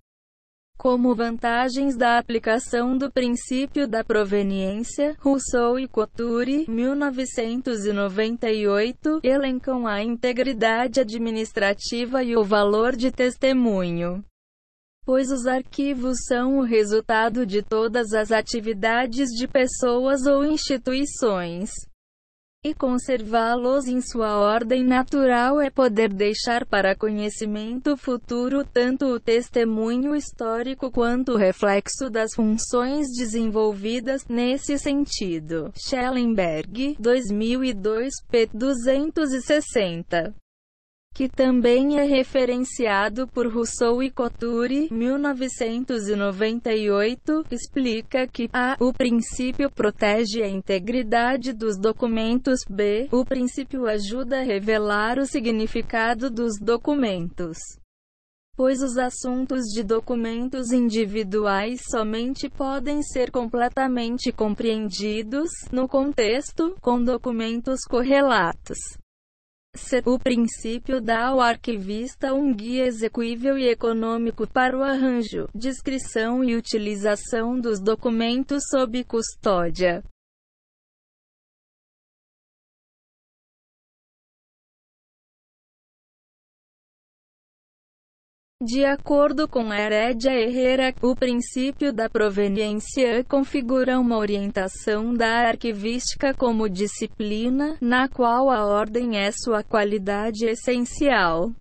como vantagens da aplicação do princípio da proveniência, Rousseau e Couture, 1998, elencam a integridade administrativa e o valor de testemunho. Pois os arquivos são o resultado de todas as atividades de pessoas ou instituições e conservá-los em sua ordem natural é poder deixar para conhecimento futuro tanto o testemunho histórico quanto o reflexo das funções desenvolvidas nesse sentido. Schellenberg, 2002, p. 260 que também é referenciado por Rousseau e Couture, 1998, explica que a. O princípio protege a integridade dos documentos b. O princípio ajuda a revelar o significado dos documentos pois os assuntos de documentos individuais somente podem ser completamente compreendidos, no contexto, com documentos correlatos. C. o princípio dá ao arquivista um guia execuível e econômico para o arranjo, descrição e utilização dos documentos sob custódia. De acordo com Heredia Herrera, o princípio da proveniência configura uma orientação da arquivística como disciplina, na qual a ordem é sua qualidade essencial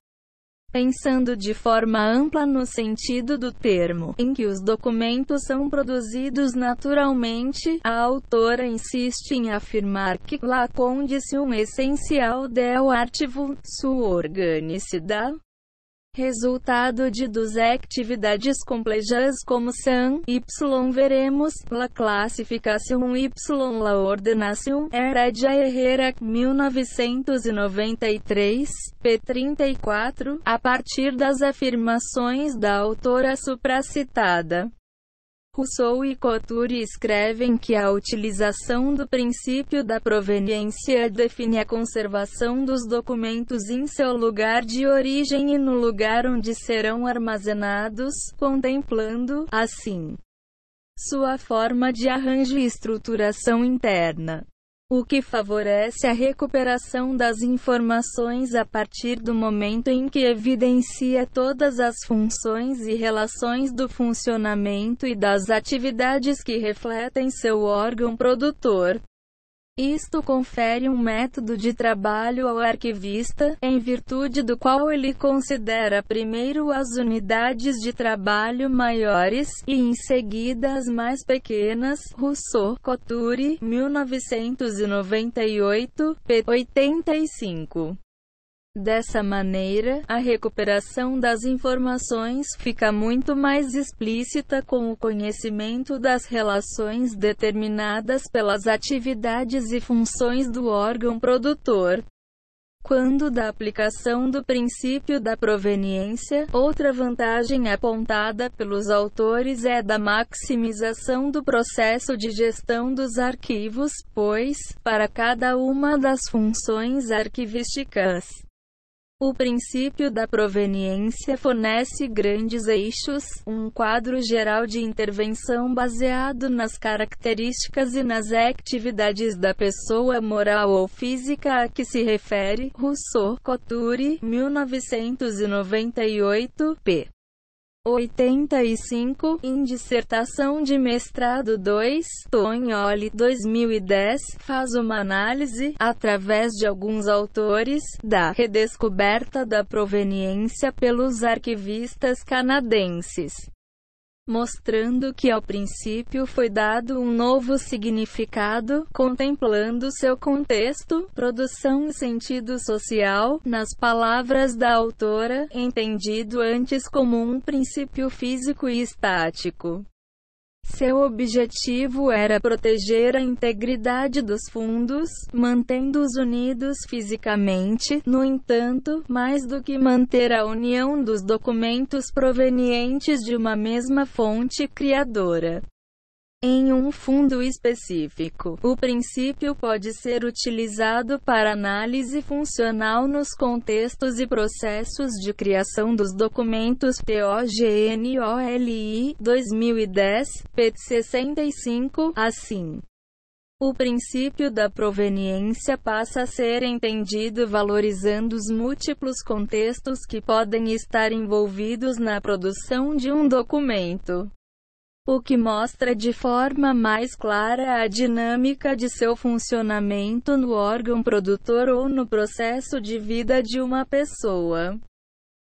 pensando de forma ampla no sentido do termo, em que os documentos são produzidos naturalmente, a autora insiste em afirmar que la condição essencial del artigo, sua organicidade, Resultado de duas atividades complejas como são, y veremos, la classificação y la ordenação, Heredia Herrera, 1993, p. 34, a partir das afirmações da autora supracitada. Rousseau e Couture escrevem que a utilização do princípio da proveniência define a conservação dos documentos em seu lugar de origem e no lugar onde serão armazenados, contemplando, assim, sua forma de arranjo e estruturação interna o que favorece a recuperação das informações a partir do momento em que evidencia todas as funções e relações do funcionamento e das atividades que refletem seu órgão produtor. Isto confere um método de trabalho ao arquivista, em virtude do qual ele considera primeiro as unidades de trabalho maiores, e em seguida as mais pequenas. Rousseau, Couture, 1998, p. 85. Dessa maneira, a recuperação das informações fica muito mais explícita com o conhecimento das relações determinadas pelas atividades e funções do órgão produtor. Quando da aplicação do princípio da proveniência, outra vantagem apontada pelos autores é da maximização do processo de gestão dos arquivos, pois, para cada uma das funções arquivísticas, o princípio da proveniência fornece grandes eixos, um quadro geral de intervenção baseado nas características e nas atividades da pessoa moral ou física a que se refere. Rousseau, Couture, 1998, p. 85, em dissertação de mestrado 2, Tognoli, 2010, faz uma análise, através de alguns autores, da redescoberta da proveniência pelos arquivistas canadenses mostrando que ao princípio foi dado um novo significado, contemplando seu contexto, produção e sentido social, nas palavras da autora, entendido antes como um princípio físico e estático. Seu objetivo era proteger a integridade dos fundos, mantendo-os unidos fisicamente, no entanto, mais do que manter a união dos documentos provenientes de uma mesma fonte criadora. Em um fundo específico, o princípio pode ser utilizado para análise funcional nos contextos e processos de criação dos documentos POGNOLI 2010, p. 65, assim. O princípio da proveniência passa a ser entendido valorizando os múltiplos contextos que podem estar envolvidos na produção de um documento o que mostra de forma mais clara a dinâmica de seu funcionamento no órgão produtor ou no processo de vida de uma pessoa.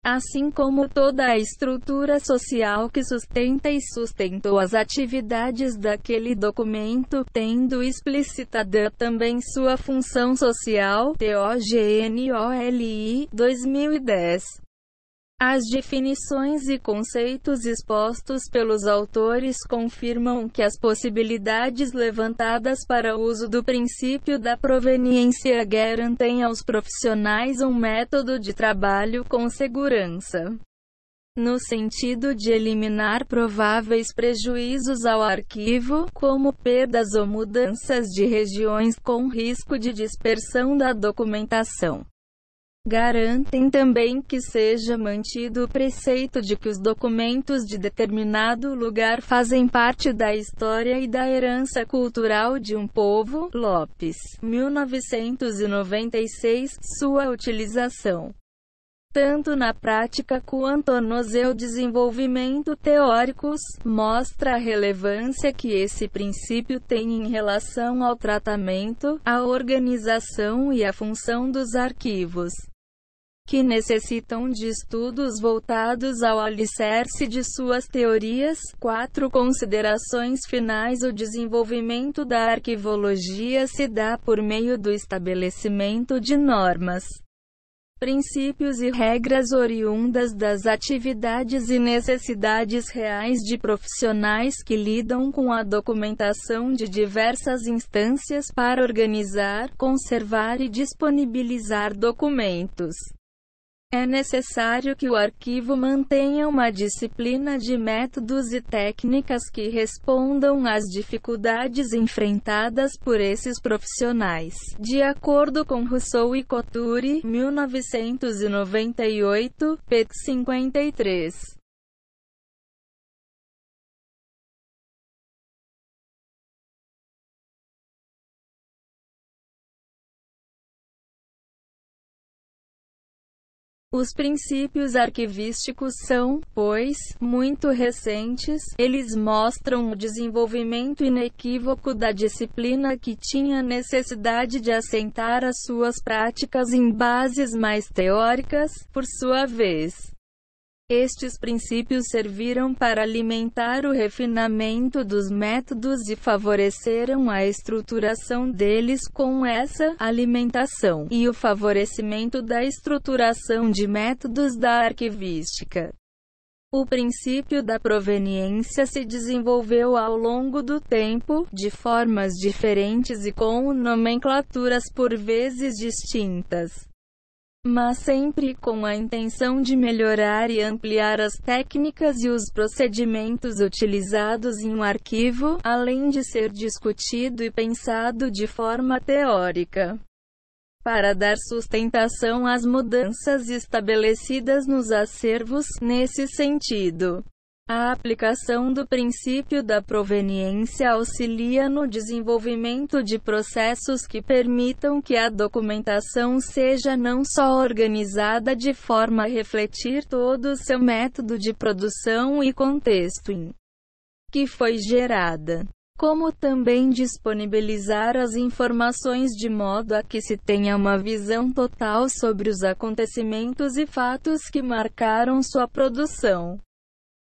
Assim como toda a estrutura social que sustenta e sustentou as atividades daquele documento, tendo explicitada também sua função social, TOGNOLI 2010. As definições e conceitos expostos pelos autores confirmam que as possibilidades levantadas para uso do princípio da proveniência garantem aos profissionais um método de trabalho com segurança, no sentido de eliminar prováveis prejuízos ao arquivo, como perdas ou mudanças de regiões com risco de dispersão da documentação. Garantem também que seja mantido o preceito de que os documentos de determinado lugar fazem parte da história e da herança cultural de um povo. Lopes, 1996, sua utilização tanto na prática quanto no seu desenvolvimento teóricos, mostra a relevância que esse princípio tem em relação ao tratamento, à organização e à função dos arquivos que necessitam de estudos voltados ao alicerce de suas teorias. 4. Considerações finais: O desenvolvimento da arquivologia se dá por meio do estabelecimento de normas. Princípios e regras oriundas das atividades e necessidades reais de profissionais que lidam com a documentação de diversas instâncias para organizar, conservar e disponibilizar documentos. É necessário que o arquivo mantenha uma disciplina de métodos e técnicas que respondam às dificuldades enfrentadas por esses profissionais. De acordo com Rousseau e Couture, 1998, p. 53. Os princípios arquivísticos são, pois, muito recentes, eles mostram o desenvolvimento inequívoco da disciplina que tinha necessidade de assentar as suas práticas em bases mais teóricas, por sua vez. Estes princípios serviram para alimentar o refinamento dos métodos e favoreceram a estruturação deles com essa alimentação e o favorecimento da estruturação de métodos da arquivística. O princípio da proveniência se desenvolveu ao longo do tempo, de formas diferentes e com nomenclaturas por vezes distintas mas sempre com a intenção de melhorar e ampliar as técnicas e os procedimentos utilizados em um arquivo, além de ser discutido e pensado de forma teórica. Para dar sustentação às mudanças estabelecidas nos acervos, nesse sentido. A aplicação do princípio da proveniência auxilia no desenvolvimento de processos que permitam que a documentação seja não só organizada de forma a refletir todo o seu método de produção e contexto em que foi gerada, como também disponibilizar as informações de modo a que se tenha uma visão total sobre os acontecimentos e fatos que marcaram sua produção.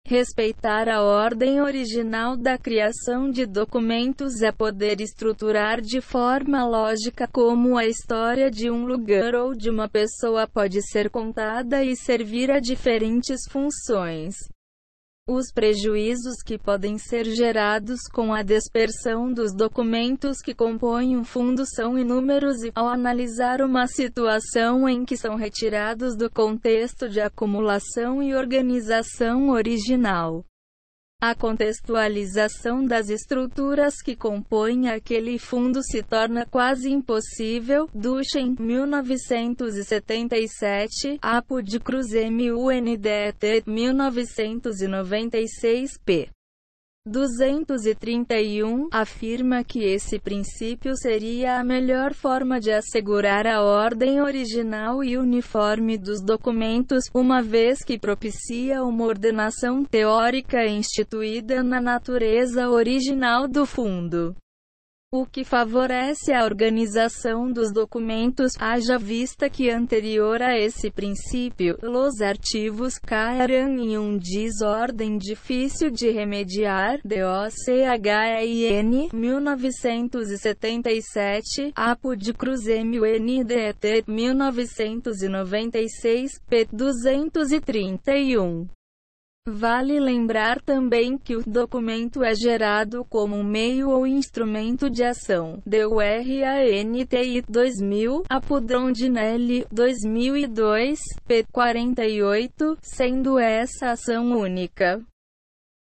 Respeitar a ordem original da criação de documentos é poder estruturar de forma lógica como a história de um lugar ou de uma pessoa pode ser contada e servir a diferentes funções. Os prejuízos que podem ser gerados com a dispersão dos documentos que compõem um fundo são inúmeros e, ao analisar uma situação em que são retirados do contexto de acumulação e organização original, a contextualização das estruturas que compõem aquele fundo se torna quase impossível. Ducha 1977, Apo de Cruz MUNDET 1996 p. 231 afirma que esse princípio seria a melhor forma de assegurar a ordem original e uniforme dos documentos, uma vez que propicia uma ordenação teórica instituída na natureza original do fundo o que favorece a organização dos documentos, haja vista que anterior a esse princípio, os artigos cairão em um desordem difícil de remediar, DOCHIN, 1977, APO de Cruzemio NDT, 1996, p. 231. Vale lembrar também que o documento é gerado como um meio ou instrumento de ação. DURANTI 2000, Apudrondinelli 2002, p. 48, sendo essa ação única.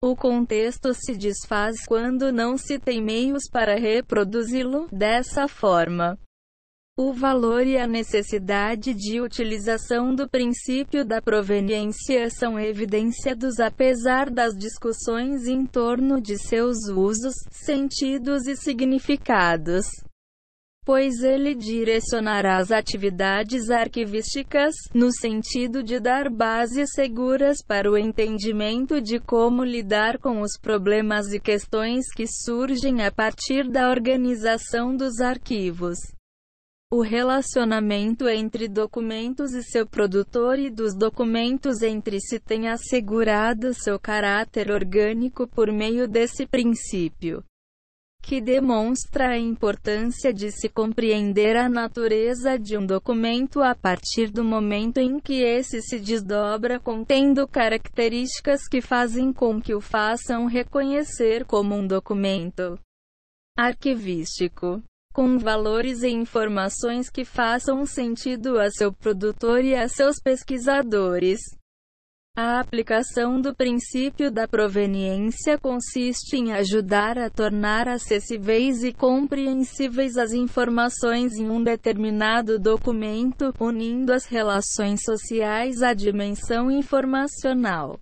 O contexto se desfaz quando não se tem meios para reproduzi-lo dessa forma o valor e a necessidade de utilização do princípio da proveniência são evidenciados apesar das discussões em torno de seus usos, sentidos e significados. Pois ele direcionará as atividades arquivísticas, no sentido de dar bases seguras para o entendimento de como lidar com os problemas e questões que surgem a partir da organização dos arquivos o relacionamento entre documentos e seu produtor e dos documentos entre si tem assegurado seu caráter orgânico por meio desse princípio, que demonstra a importância de se compreender a natureza de um documento a partir do momento em que esse se desdobra contendo características que fazem com que o façam reconhecer como um documento arquivístico com valores e informações que façam sentido a seu produtor e a seus pesquisadores. A aplicação do princípio da proveniência consiste em ajudar a tornar acessíveis e compreensíveis as informações em um determinado documento, unindo as relações sociais à dimensão informacional.